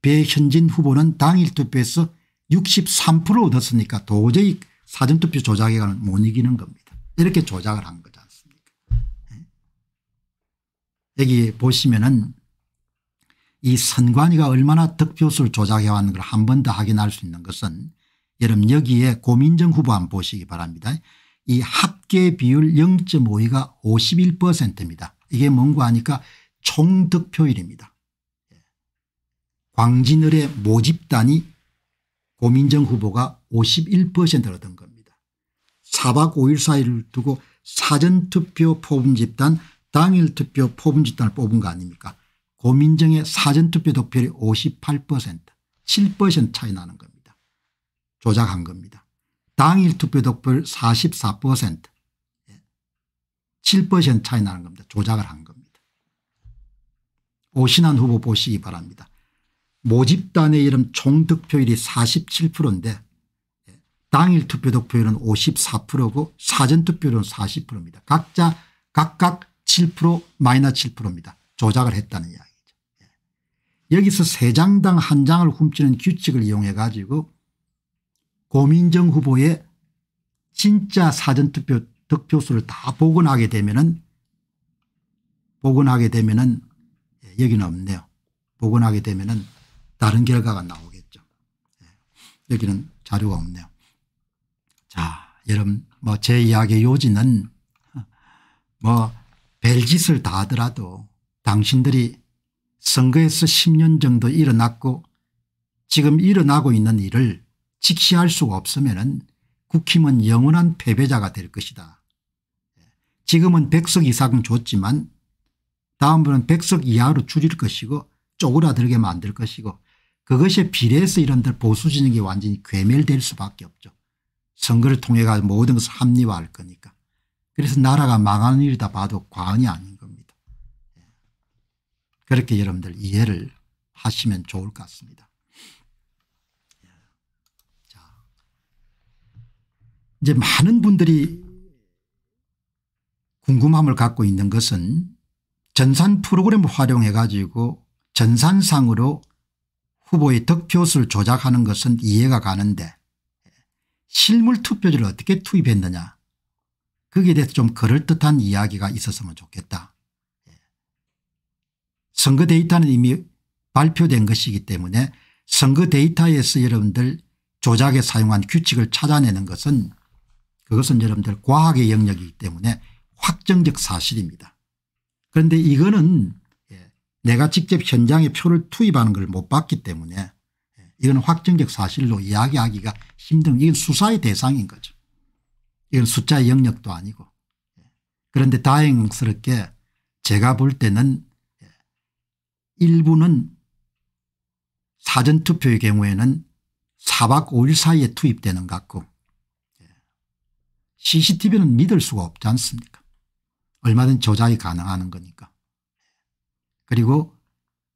배현진 후보는 당일 투표에서 63% 얻었으니까 도저히 사전투표 조작에 관한 못 이기는 겁니다. 이렇게 조작을 한 거지 않습니까 예? 여기 보시면은 이 선관위가 얼마나 득표수를 조작해왔는 걸 한 번 더 확인할 수 있는 것은 여러분 여기에 고민정 후보 한번 보시기 바랍니다. 이 합계 비율 0.52가 51%입니다. 이게 뭔가 하니까 총 득표율입니다. 예. 광진을의 모집단이 고민정 후보가 5 1로든 겁니다. 4박 5일 사이를 두고 사전투표 뽑은 집단 당일 투표 뽑은 집단을 뽑은 거 아닙니까 고민정의 사전투표 득표율이 58% 7% 차이 나는 겁니다. 조작한 겁니다. 당일 투표 득표율 44% 7% 예, 차이 나는 겁니다. 조작을 한 겁니다. 오신환 후보 보시기 바랍니다. 모집단의 이름 총득표율이 47%인데 당일 투표 득표율은 54%고 사전투표율은 40%입니다. 각자 각각 7% 마이너스 7%입니다. 조작을 했다는 이야기죠. 예. 여기서 3 장당 한 장을 훔치는 규칙을 이용해 가지고 고민정 후보의 진짜 사전투표 득표수를 다 복원하게 되면은 복원하게 되면은 예, 여기는 없네요. 복원하게 되면은 다른 결과가 나오겠죠. 예. 여기는 자료가 없네요. 자, 여러분, 뭐 제 이야기의 요지는 뭐 별짓을 다 하더라도 당신들이 선거에서 10년 정도 일어났고 지금 일어나고 있는 일을 직시할 수가 없으면 국힘은 영원한 패배자가 될 것이다. 예. 지금은 100석 이상은 좋지만 다음번은 100석 이하로 줄일 것이고 쪼그라들게 만들 것이고 그것에 비례해서 이런들 보수 진영이 완전히 괴멸될 수밖에 없죠. 선거를 통해 가지고 모든 것을 합리화할 거니까. 그래서 나라가 망하는 일이다 봐도 과언이 아닌 겁니다. 예. 그렇게 여러분들 이해를 하시면 좋을 것 같습니다. 예. 자, 이제 많은 분들이 궁금함을 갖고 있는 것은 전산 프로그램을 활용해 가지고 전산상으로 후보의 득표수를 조작하는 것은 이해가 가는데 실물 투표지를 어떻게 투입했느냐 거기에 대해서 좀 그럴듯한 이야기가 있었으면 좋겠다. 예. 선거 데이터는 이미 발표된 것이기 때문에 선거 데이터에서 여러분들 조작에 사용한 규칙을 찾아내는 것은 그것은 여러분들 과학의 영역이기 때문에 확정적 사실입니다. 그런데 이거는 내가 직접 현장에 표를 투입하는 걸 못 봤기 때문에 예, 이건 확정적 사실로 이야기하기가 힘든 이건 수사의 대상인 거죠. 이건 숫자의 영역도 아니고 예, 그런데 다행스럽게 제가 볼 때는 예, 일부는 사전투표의 경우에는 4박 5일 사이에 투입되는 것 같고 CCTV는 믿을 수가 없지 않습니까 얼마든 조작이 가능한 거니까 그리고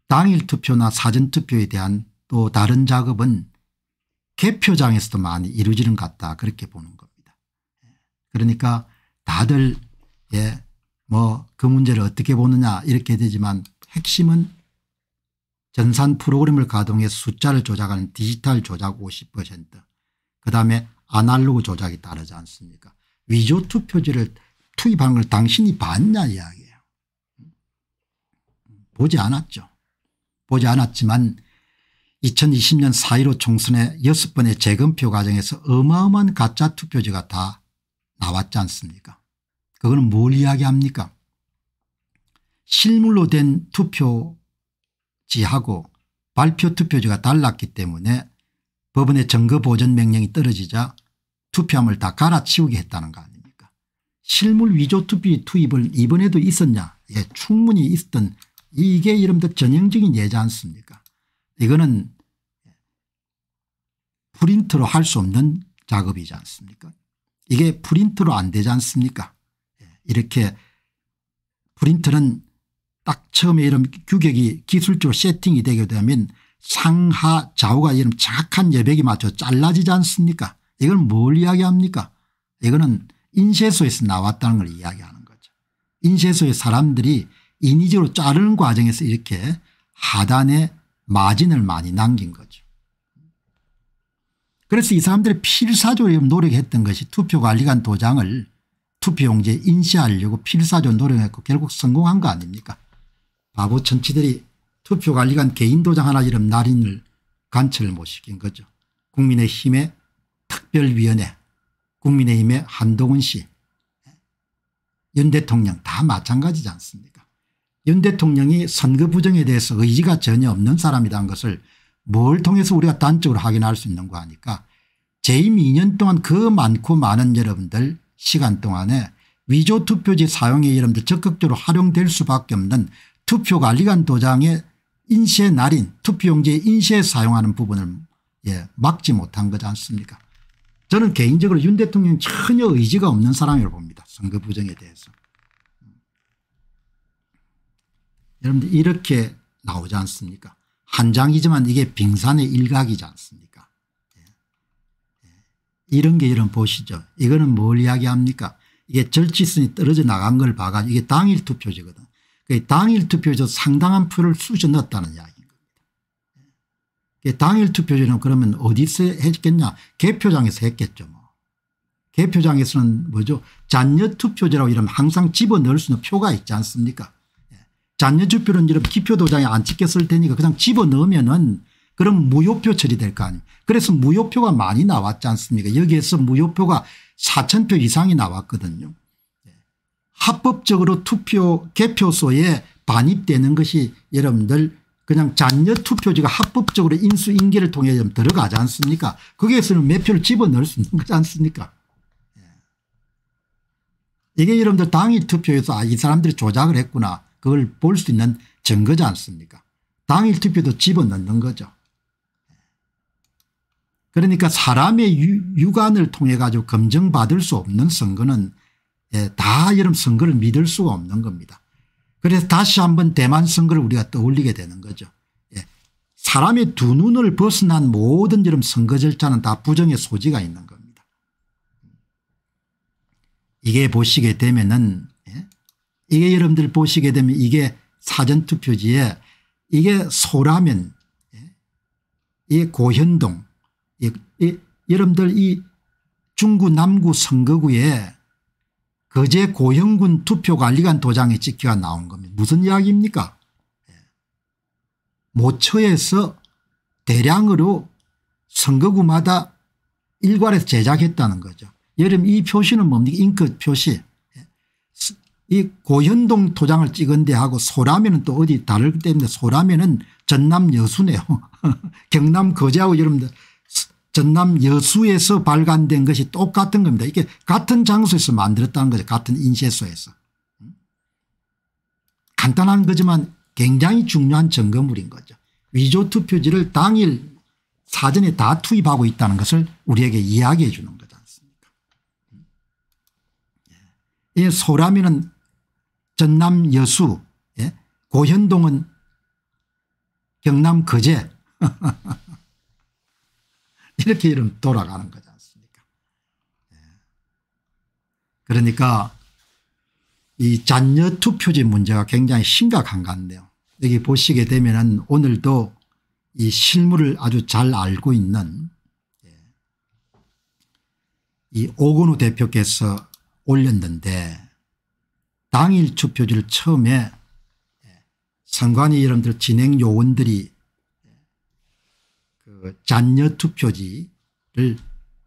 당일 투표나 사전투표에 대한 또 다른 작업은 개표장에서도 많이 이루어지는 것 같다 그렇게 보는 겁니다. 그러니까 다들 예 뭐 그 문제를 어떻게 보느냐 이렇게 되지만 핵심은 전산 프로그램을 가동해 숫자를 조작하는 디지털 조작 50%그 다음에 아날로그 조작이 다르지 않습니까 위조 투표지를 투입한 걸 당신이 봤냐 이야기 보지 않았죠. 보지 않았지만 2020년 4.15 총선의 6번의 재검표 과정에서 어마어마한 가짜 투표지가 다 나왔지 않습니까 그거는 뭘 이야기합니까 실물로 된 투표지하고 발표 투표지가 달랐기 때문에 법원의 증거보전 명령이 떨어지자 투표함을 다 갈아치우게 했다는 거 아닙니까 실물 위조 투표 투입을 이번에도 있었냐 예, 충분히 있었던 이게 이름도 전형적인 예지 않습니까 이거는 프린트로 할 수 없는 작업이지 않습니까 이게 프린트로 안 되지 않습니까 예, 이렇게 프린트는 딱 처음에 이런 규격이 기술적으로 세팅이 되게 되면 상하 좌우가 이런 정확한 여백이 맞춰 잘라지지 않습니까 이걸 뭘 이야기합니까 이거는 인쇄소에서 나왔다는 걸 이야기하는 거죠. 인쇄소의 사람들이 인위적으로 자르는 과정에서 이렇게 하단에 마진을 많이 남긴 거죠. 그래서 이 사람들이 필사적으로 노력했던 것이 투표관리관 도장을 투표용지에 인쇄하려고 필사적으로 노력했고 결국 성공한 거 아닙니까 바보 천치들이 투표관리관 개인도장 하나 이름 날인을 관철을 못 시킨 거죠. 국민의힘의 특별위원회 국민의힘의 한동훈 씨, 윤 예? 대통령 다 마찬가지지 않습니까 윤 대통령이 선거 부정에 대해서 의지가 전혀 없는 사람이라는 것을 뭘 통해서 우리가 단적으로 확인할 수 있는가 하니까 재임 2년 동안 그 많고 많은 여러분들 시간 동안에 위조 투표지 사용에 여러분들 적극적으로 활용될 수밖에 없는 투표관리관 도장의 인쇄 날인 투표용지의 인쇄 사용하는 부분을 예, 막지 못한 거지 않습니까 저는 개인적으로 윤 대통령 이 전혀 의지가 없는 사람이라고 봅니다. 선거 부정에 대해서. 여러분들 이렇게 나오지 않습니까 한 장이지만 이게 빙산의 일각이지 않습니까 예. 예. 이런 게 여러분 보시죠 이거는 뭘 이야기합니까 이게 절치선이 떨어져 나간 걸 봐가지고 이게 당일 투표제거든 그 당일 투표에서 상당한 표를 쑤셔 넣었다는 이야기인 니다 예. 당일 투표제는 그러면 어디서 했겠냐 개표장에서 했겠죠. 뭐. 개표장에서는 뭐죠 잔여 투표제라고 이러면 항상 집어넣을 수 있는 표가 있지 않습니까 잔여주표는 이런 기표 도장에 안 찍혔을 테니까 그냥 집어넣으면은 그런 무효표 처리될 거 아니에요. 그래서 무효표가 많이 나왔지 않습니까 여기에서 무효표가 4천 표 이상이 나왔거든요. 예. 합법적으로 투표 개표소에 반입되는 것이 여러분들 그냥 잔여 투표지가 합법적으로 인수 인계를 통해 좀 들어가지 않습니까 거기에서는 몇 표를 집어넣을 수 있는 거지 않습니까 예. 이게 여러분들 당일 투표에서 아, 이 사람들이 조작을 했구나 그걸 볼 수 있는 증거지 않습니까 당일 투표도 집어넣는 거죠. 그러니까 사람의 유, 관을 통해 가지고 검증받을 수 없는 선거는 예, 다 이런 선거를 믿을 수가 없는 겁니다. 그래서 다시 한번 대만 선거를 우리가 떠올리게 되는 거죠. 예. 사람의 두 눈을 벗어난 모든 이런 선거 절차는 다 부정의 소지가 있는 겁니다. 이게 보시게 되면 이게 여러분들 보시게 되면 이게 사전투표지에 이게 소라면 예, 이 고현동 이, 이, 여러분들 이 중구 남구 선거구에 거제 고현군 투표관리관 도장의 찍기가 나온 겁니다. 무슨 이야기입니까 예. 모처에서 대량으로 선거구마다 일괄해서 제작했다는 거죠. 여를들이 표시는 뭡니까 잉크 표시 이 고현동 도장을 찍은 데하고 소라면은 또 어디 다르기 때문에 소라면은 전남 여수네요. 경남 거제하고 여러분들 전남 여수에서 발간된 것이 똑같은 겁니다. 이게 같은 장소에서 만들었다는 거죠. 같은 인쇄소에서. 음? 간단한 거지만 굉장히 중요한 점검물인 거죠. 위조 투표지를 당일 사전에 다 투입하고 있다는 것을 우리에게 이야기해 주는 거지 않습니까. 음. 예. 소라면은 전남 여수 예? 고현동은 경남 거제 이렇게 이름 돌아가는 거지 않습니까 예. 그러니까 이 잔여 투표지 문제가 굉장히 심각한 것 같네요. 여기 보시게 되면 은 오늘도 이 실물을 아주 잘 알고 있는 예. 이 오건우 대표께서 올렸는데 당일투 표지를 처음에 선관위 여러분들 진행 요원들이 그 잔여 투표지를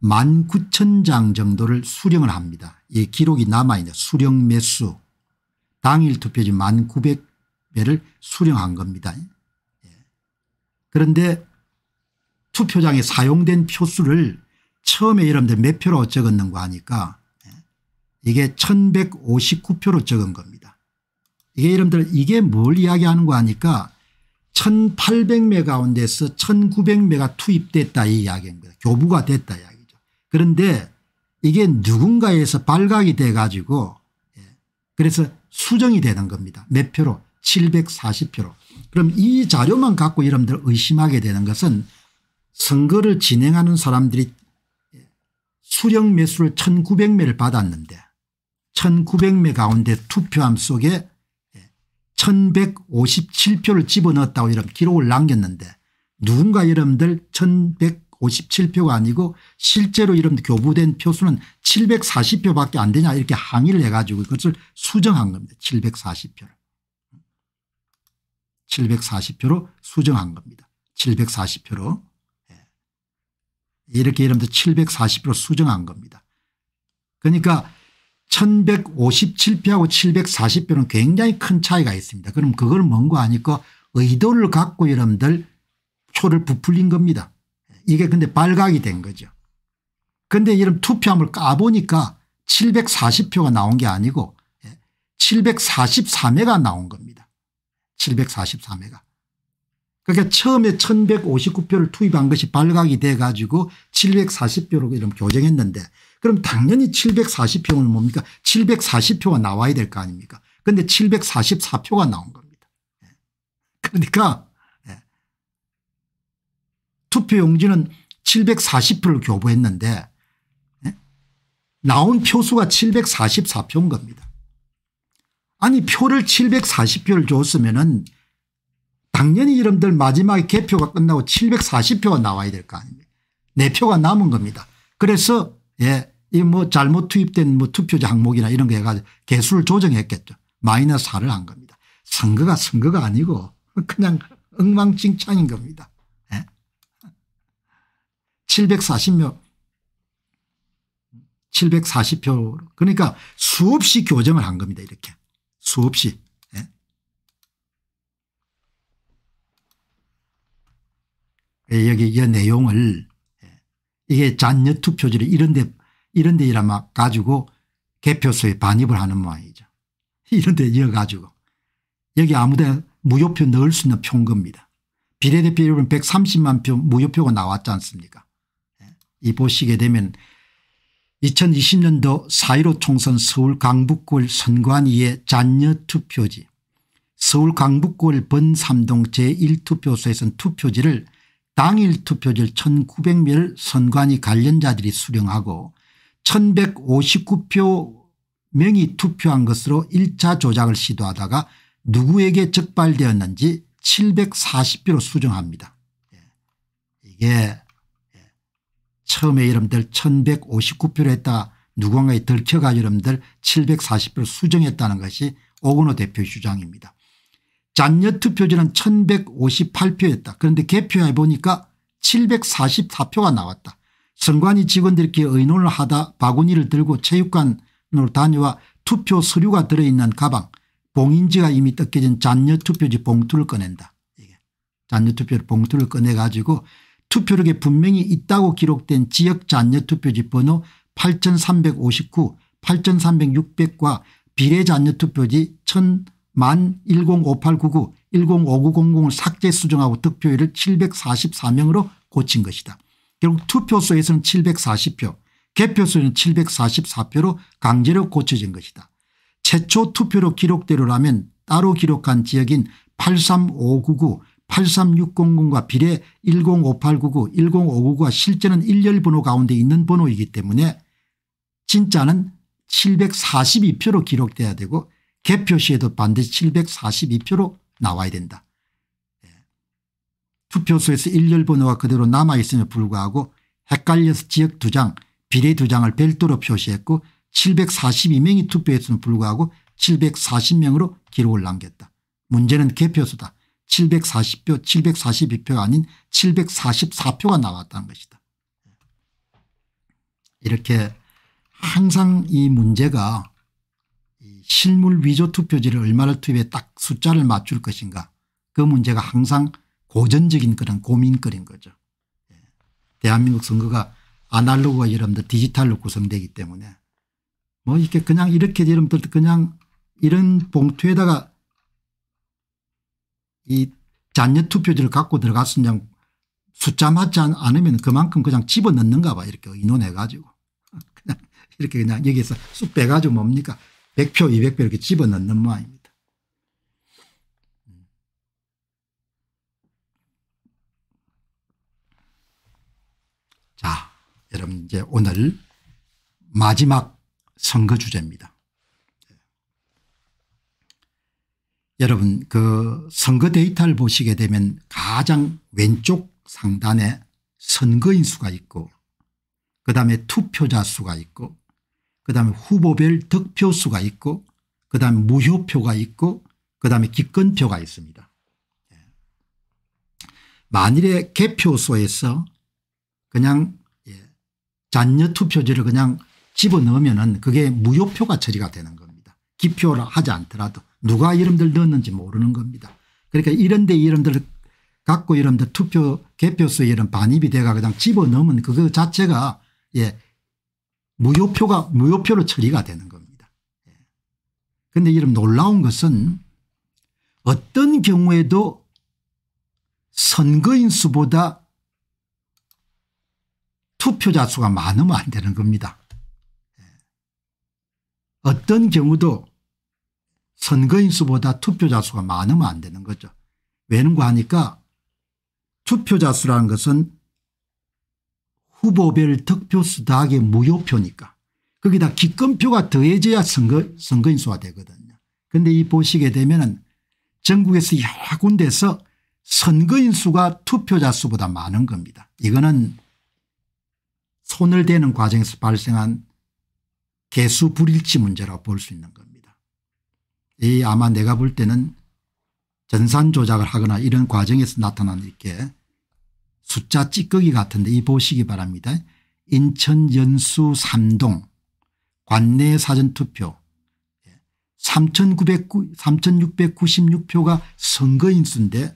1만 9천 장 정도를 수령을 합니다. 이 기록이 남아있는 수령 매수 당일 투표지 1만 900매를 수령한 겁니다. 예. 그런데 투표장에 사용된 표수를 처음에 여러분들 몇 표로 적었는가 하니까 이게 1159표로 적은 겁니다. 이게 여러분들 이게 뭘 이야기하는 거 아니까 1800매 가운데서 1900매가 투입됐다 이 이야기입니다. 교부가 됐다 이야기죠. 그런데 이게 누군가에서 발각이 돼 가지고 예, 그래서 수정이 되는 겁니다. 몇 표로 740표로 그럼 이 자료만 갖고 여러분들 의심하게 되는 것은 선거를 진행하는 사람들이 예, 수령 매수를 1900매를 받았는데 1900명 가운데 투표함 속에 1157표를 집어넣었다고 이런 기록을 남겼는데 누군가 여러분들 1157표가 아니고 실제로 여러분들 교부된 표수는 740표밖에 안 되냐 이렇게 항의를 해가지고 그것을 수정한 겁니다. 740표를. 740표로 수정한 겁니다. 740표로. 예. 이렇게 여러분들 740표로 수정한 겁니다. 그러니까 1157표하고 740표는 굉장히 큰 차이가 있습니다. 그럼 그걸 뭔거 아니까 의도를 갖고 여러분들 표를 부풀린 겁니다. 이게 근데 발각이 된 거죠. 근데 여러 투표함을 까보니까 740표가 나온 게 아니고 743회가 예, 나온 겁니다. 743회가. 그러니까 처음에 1159표를 투입한 것이 발각이 돼 가지고 740표로 이런 교정했는데 그럼 당연히 740표는 뭡니까 740표가 나와야 될 거 아닙니까 그런데 744표가 나온 겁니다. 예. 그러니까 예. 투표용지는 740표를 교부했는데 예? 나온 표수가 744표인 겁니다. 아니 표를 740표를 줬으면 은 당연히 이름들 마지막에 개표가 끝나고 740표가 나와야 될 거 아닙니까 4표가 남은 겁니다. 그래서 예. 이 뭐 잘못 투입된 뭐 투표자 항목이나 이런 거 해가지고 개수를 조정했겠죠. 마이너스 4를 한 겁니다. 선거가 선거가 아니고 그냥 엉망진창인 겁니다. 예? 740명 740표 그러니까 수없이 교정을 한 겁니다. 이렇게 수없이 예? 여기 이 내용을 이게 잔여 투표지를 이런 데 이런 데 이라 가지고 개표소에 반입을 하는 모양이죠. 이런 데 이어가지고 여기 아무데 무효표 넣을 수 있는 표인 겁니다. 비례대표 이은 130만 표 무효표가 나왔지 않습니까 예. 이 보시게 되면 2020년도 4.15 총선 서울 강북구 선관위의 잔여 투표지 서울 강북구 번삼동 제1투표소에선 투표지를 당일 투표제 1 9 0 0명 선관위 관련자들이 수령하고 1159표 명이 투표한 것으로 1차 조작을 시도하다가 누구에게 적발되었는지 740표로 수정합니다. 예. 이게 예. 처음에 여러분들 1159표를 했다 누군가에 들켜가 여러분들 7 4 0표로 수정했다는 것이 오건호 대표의 주장입니다. 잔여 투표지는 1158표였다. 그런데 개표해 보니까 744표가 나왔다. 선관위 직원들께 의논을 하다 바구니를 들고 체육관으로 다녀와 투표 서류가 들어있는 가방 봉인지가 이미 뜯겨진 잔여 투표지 봉투를 꺼낸다. 잔여 투표 봉투를 꺼내 가지고 투표력에 분명히 있다고 기록된 지역 잔여 투표지 번호 8359 830600과 비례 잔여 투표지 1 0 0 0만 105899, 105900을 삭제 수정하고 득표율을 744명으로 고친 것이다. 결국 투표소에서는 740표, 개표소에는 744표로 강제로 고쳐진 것이다. 최초 투표로 기록대로라면 따로 기록한 지역인 83599, 83600과 비례 105899, 105999가 실제는 일렬 번호 가운데 있는 번호이기 때문에 진짜는 742표로 기록돼야 되고 개표시에도 반드시 742표로 나와야 된다. 예. 투표소에서 일렬 번호가 그대로 남아있음에 불구하고 헷갈려서 지역 2장 비례 2장을 별도로 표시했고 742명이 투표했음에 불구하고 740명으로 기록을 남겼다. 문제는 개표수다. 740표 742표가 아닌 744표가 나왔다는 것이다. 예. 이렇게 항상 이 문제가 실물 위조 투표지를 얼마를 투입해 딱 숫자를 맞출 것인가 그 문제가 항상 고전적인 그런 고민거리인 거죠. 예. 대한민국 선거가 아날로그와 여러분들 디지털로 구성되기 때문에 뭐 이렇게 그냥 이렇게 여러분들 그냥 이런 봉투에다가 이 잔여 투표지를 갖고 들어갔으면 숫자 맞지 않으면 그만큼 그냥 집어넣는가 봐 이렇게 인원해 가지고 그냥 이렇게 그냥 여기서 쑥 빼가지고 뭡니까 100표 200표 이렇게 집어넣는 모양입니다. 자 여러분 이제 오늘 마지막 선거 주제입니다. 여러분 그 선거 데이터를 보시게 되면 가장 왼쪽 상단에 선거인 수가 있고 그다음에 투표자 수가 있고 그다음에 후보별 득표수가 있고 그다음에 무효표가 있고 그다음에 기권표가 있습니다. 예. 만일에 개표소에서 그냥 예, 잔여 투표지를 그냥 집어넣으면 은 그게 무효표가 처리가 되는 겁니다. 기표를 하지 않더라도 누가 이름들 넣었는지 모르는 겁니다. 그러니까 이런 데 이름들 갖고 이름들 투표 개표수 이름 반입이 돼가 그냥 집어넣으면 그거 자체가 예 무효표가 무효표로 처리가 되는 겁니다. 그런데 예. 여러분 놀라운 것은 어떤 경우에도 선거인 수보다 투표자 수가 많으면 안 되는 겁니다. 예. 어떤 경우도 선거인 수보다 투표자 수가 많으면 안 되는 거죠. 왜는거 하니까 투표자 수라는 것은 후보별 득표수 더하기 무효표니까 거기다 기권표가 더해져야 선거, 선거인수가 되거든요. 그런데 이 보시게 되면 은 전국에서 여러 군데서 선거인수가 투표자 수보다 많은 겁니다. 이거는 손을 대는 과정에서 발생한 개수 불일치 문제라고 볼 수 있는 겁니다. 이 아마 내가 볼 때는 전산 조작을 하거나 이런 과정에서 나타난 이렇게 숫자 찌꺼기 같은데 이 보시기 바랍니다. 인천 연수 3동 관내 사전투표 3,696표가 예. 선거인수인데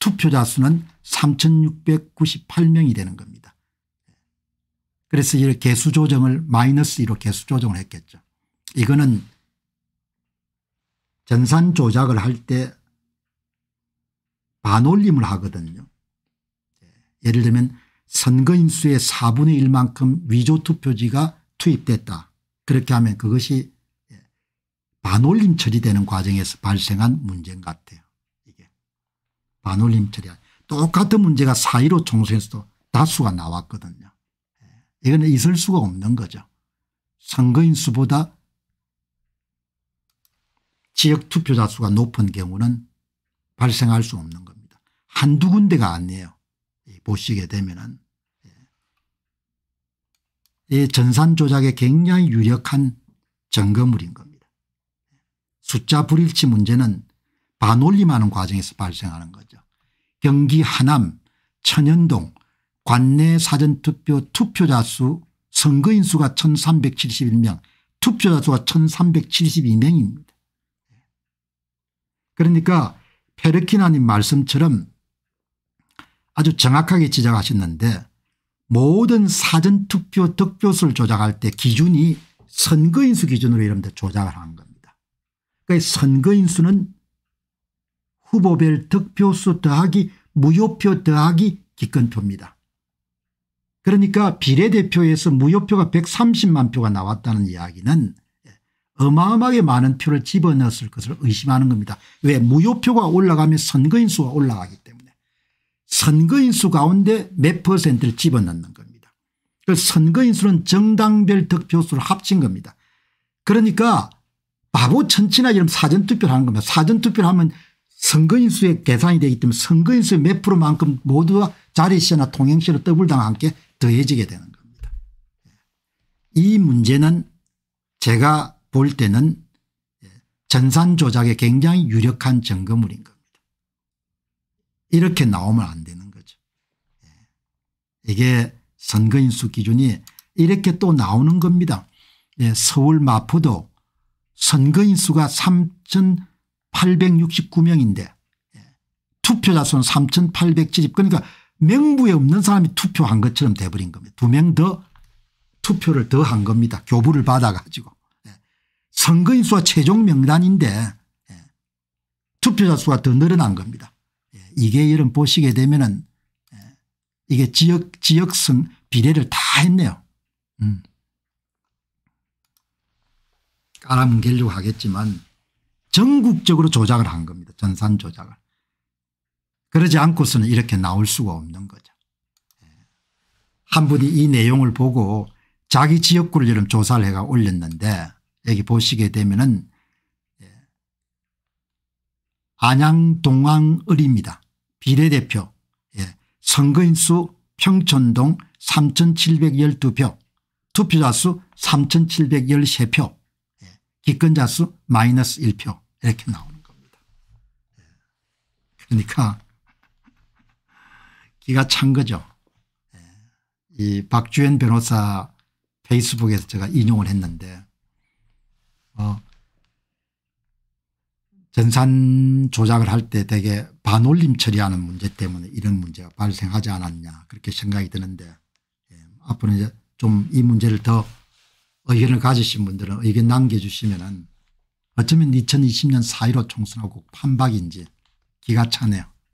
투표자 수는 3,698명이 되는 겁니다. 예. 그래서 이 개수 조정을 마이너스 1로 개수 조정을 했겠죠. 이거는 전산 조작을 할 때 반올림을 하거든요. 예를 들면 선거인수의 4분의 1만큼 위조투표지가 투입됐다. 그렇게 하면 그것이 반올림 처리되는 과정에서 발생한 문제인 것 같아요. 이게 반올림 처리. 똑같은 문제가 4.15 총선에서도 다수가 나왔거든요. 예. 이거는 있을 수가 없는 거죠. 선거인 수보다 지역 투표자 수가 높은 경우는 발생할 수 없는 겁니다. 한두 군데가 아니에요. 보시게 되면은 예. 이 전산 조작에 굉장히 유력한 점검물인 겁니다. 숫자 불일치 문제는 반올림하는 과정에서 발생하는 거죠. 경기 하남 천연동 관내 사전투표 투표자 수 선거인 수가 1371명 투표자 수가 1372명입니다. 그러니까 페르키나님 말씀처럼 아주 정확하게 지적하셨는데 모든 사전투표 득표수를 조작할 때 기준이 선거인수 기준으로 이런데 조작을 한 겁니다. 그러니까 선거인수는 후보별 득표수 더하기 무효표 더하기 기권표입니다. 그러니까 비례대표에서 무효표가 130만 표가 나왔다는 이야기는 어마어마하게 많은 표를 집어넣었을 것을 의심하는 겁니다. 왜 무효표가 올라가면 선거인수가 올라가기 때문에. 선거인수 가운데 몇 퍼센트를 집어넣는 겁니다. 그 선거인수는 정당별 득표수를 합친 겁니다. 그러니까 바보 천치나 이런 사전투표를 하는 겁니다. 사전투표를 하면 선거인수의 계산이 되기 때문에 선거인수의 몇 프로만큼 모두가 자리시나 통행시로 더블당 함께 더해지게 되는 겁니다. 이 문제는 제가 볼 때는 예, 전산 조작에 굉장히 유력한 증거물인 겁니다. 이렇게 나오면 안 되는 거죠. 예. 이게 선거인수 기준이 이렇게 또 나오는 겁니다. 예, 서울 마포도 선거인수가 3,869명인데 예, 투표자 수는 3,870 그러니까 명부에 없는 사람이 투표한 것처럼 돼버린 겁니다. 두 명 더 투표를 더 한 겁니다. 교부를 받아가지고. 예, 선거인수가 최종 명단인데 예, 투표자 수가 더 늘어난 겁니다. 이게 여러분 보시게 되면은 예, 이게 지역, 지역성 비례를 다 했네요. 음. 깔아뭉개려고 하겠지만 전국적으로 조작을 한 겁니다. 전산 조작을. 그러지 않고서는 이렇게 나올 수가 없는 거죠. 예. 한 분이 이 내용을 보고 자기 지역구를 여름 조사를 해가 올렸는데 여기 보시게 되면은 예, 안양 동항을입니다. 비례대표 예. 선거인수 평촌동 3712표 투표자 수 3713표 예. 기권자 수 마이너스 1표 이렇게 나오는 겁니다. 예. 그러니까 기가 찬 거죠. 예. 이 박주현 변호사 페이스북에서 제가 인용을 했는데 어 전산 조작을 할 때 대개 반올림 처리하는 문제 때문에 이런 문제가 발생하지 않았냐 그렇게 생각이 드는데 예. 앞으로 이제 좀 이 문제를 더 의견을 가지신 분들은 의견 남겨주시면은 어쩌면 2020년 4.15 총선하고 판박인지 기가 차네요.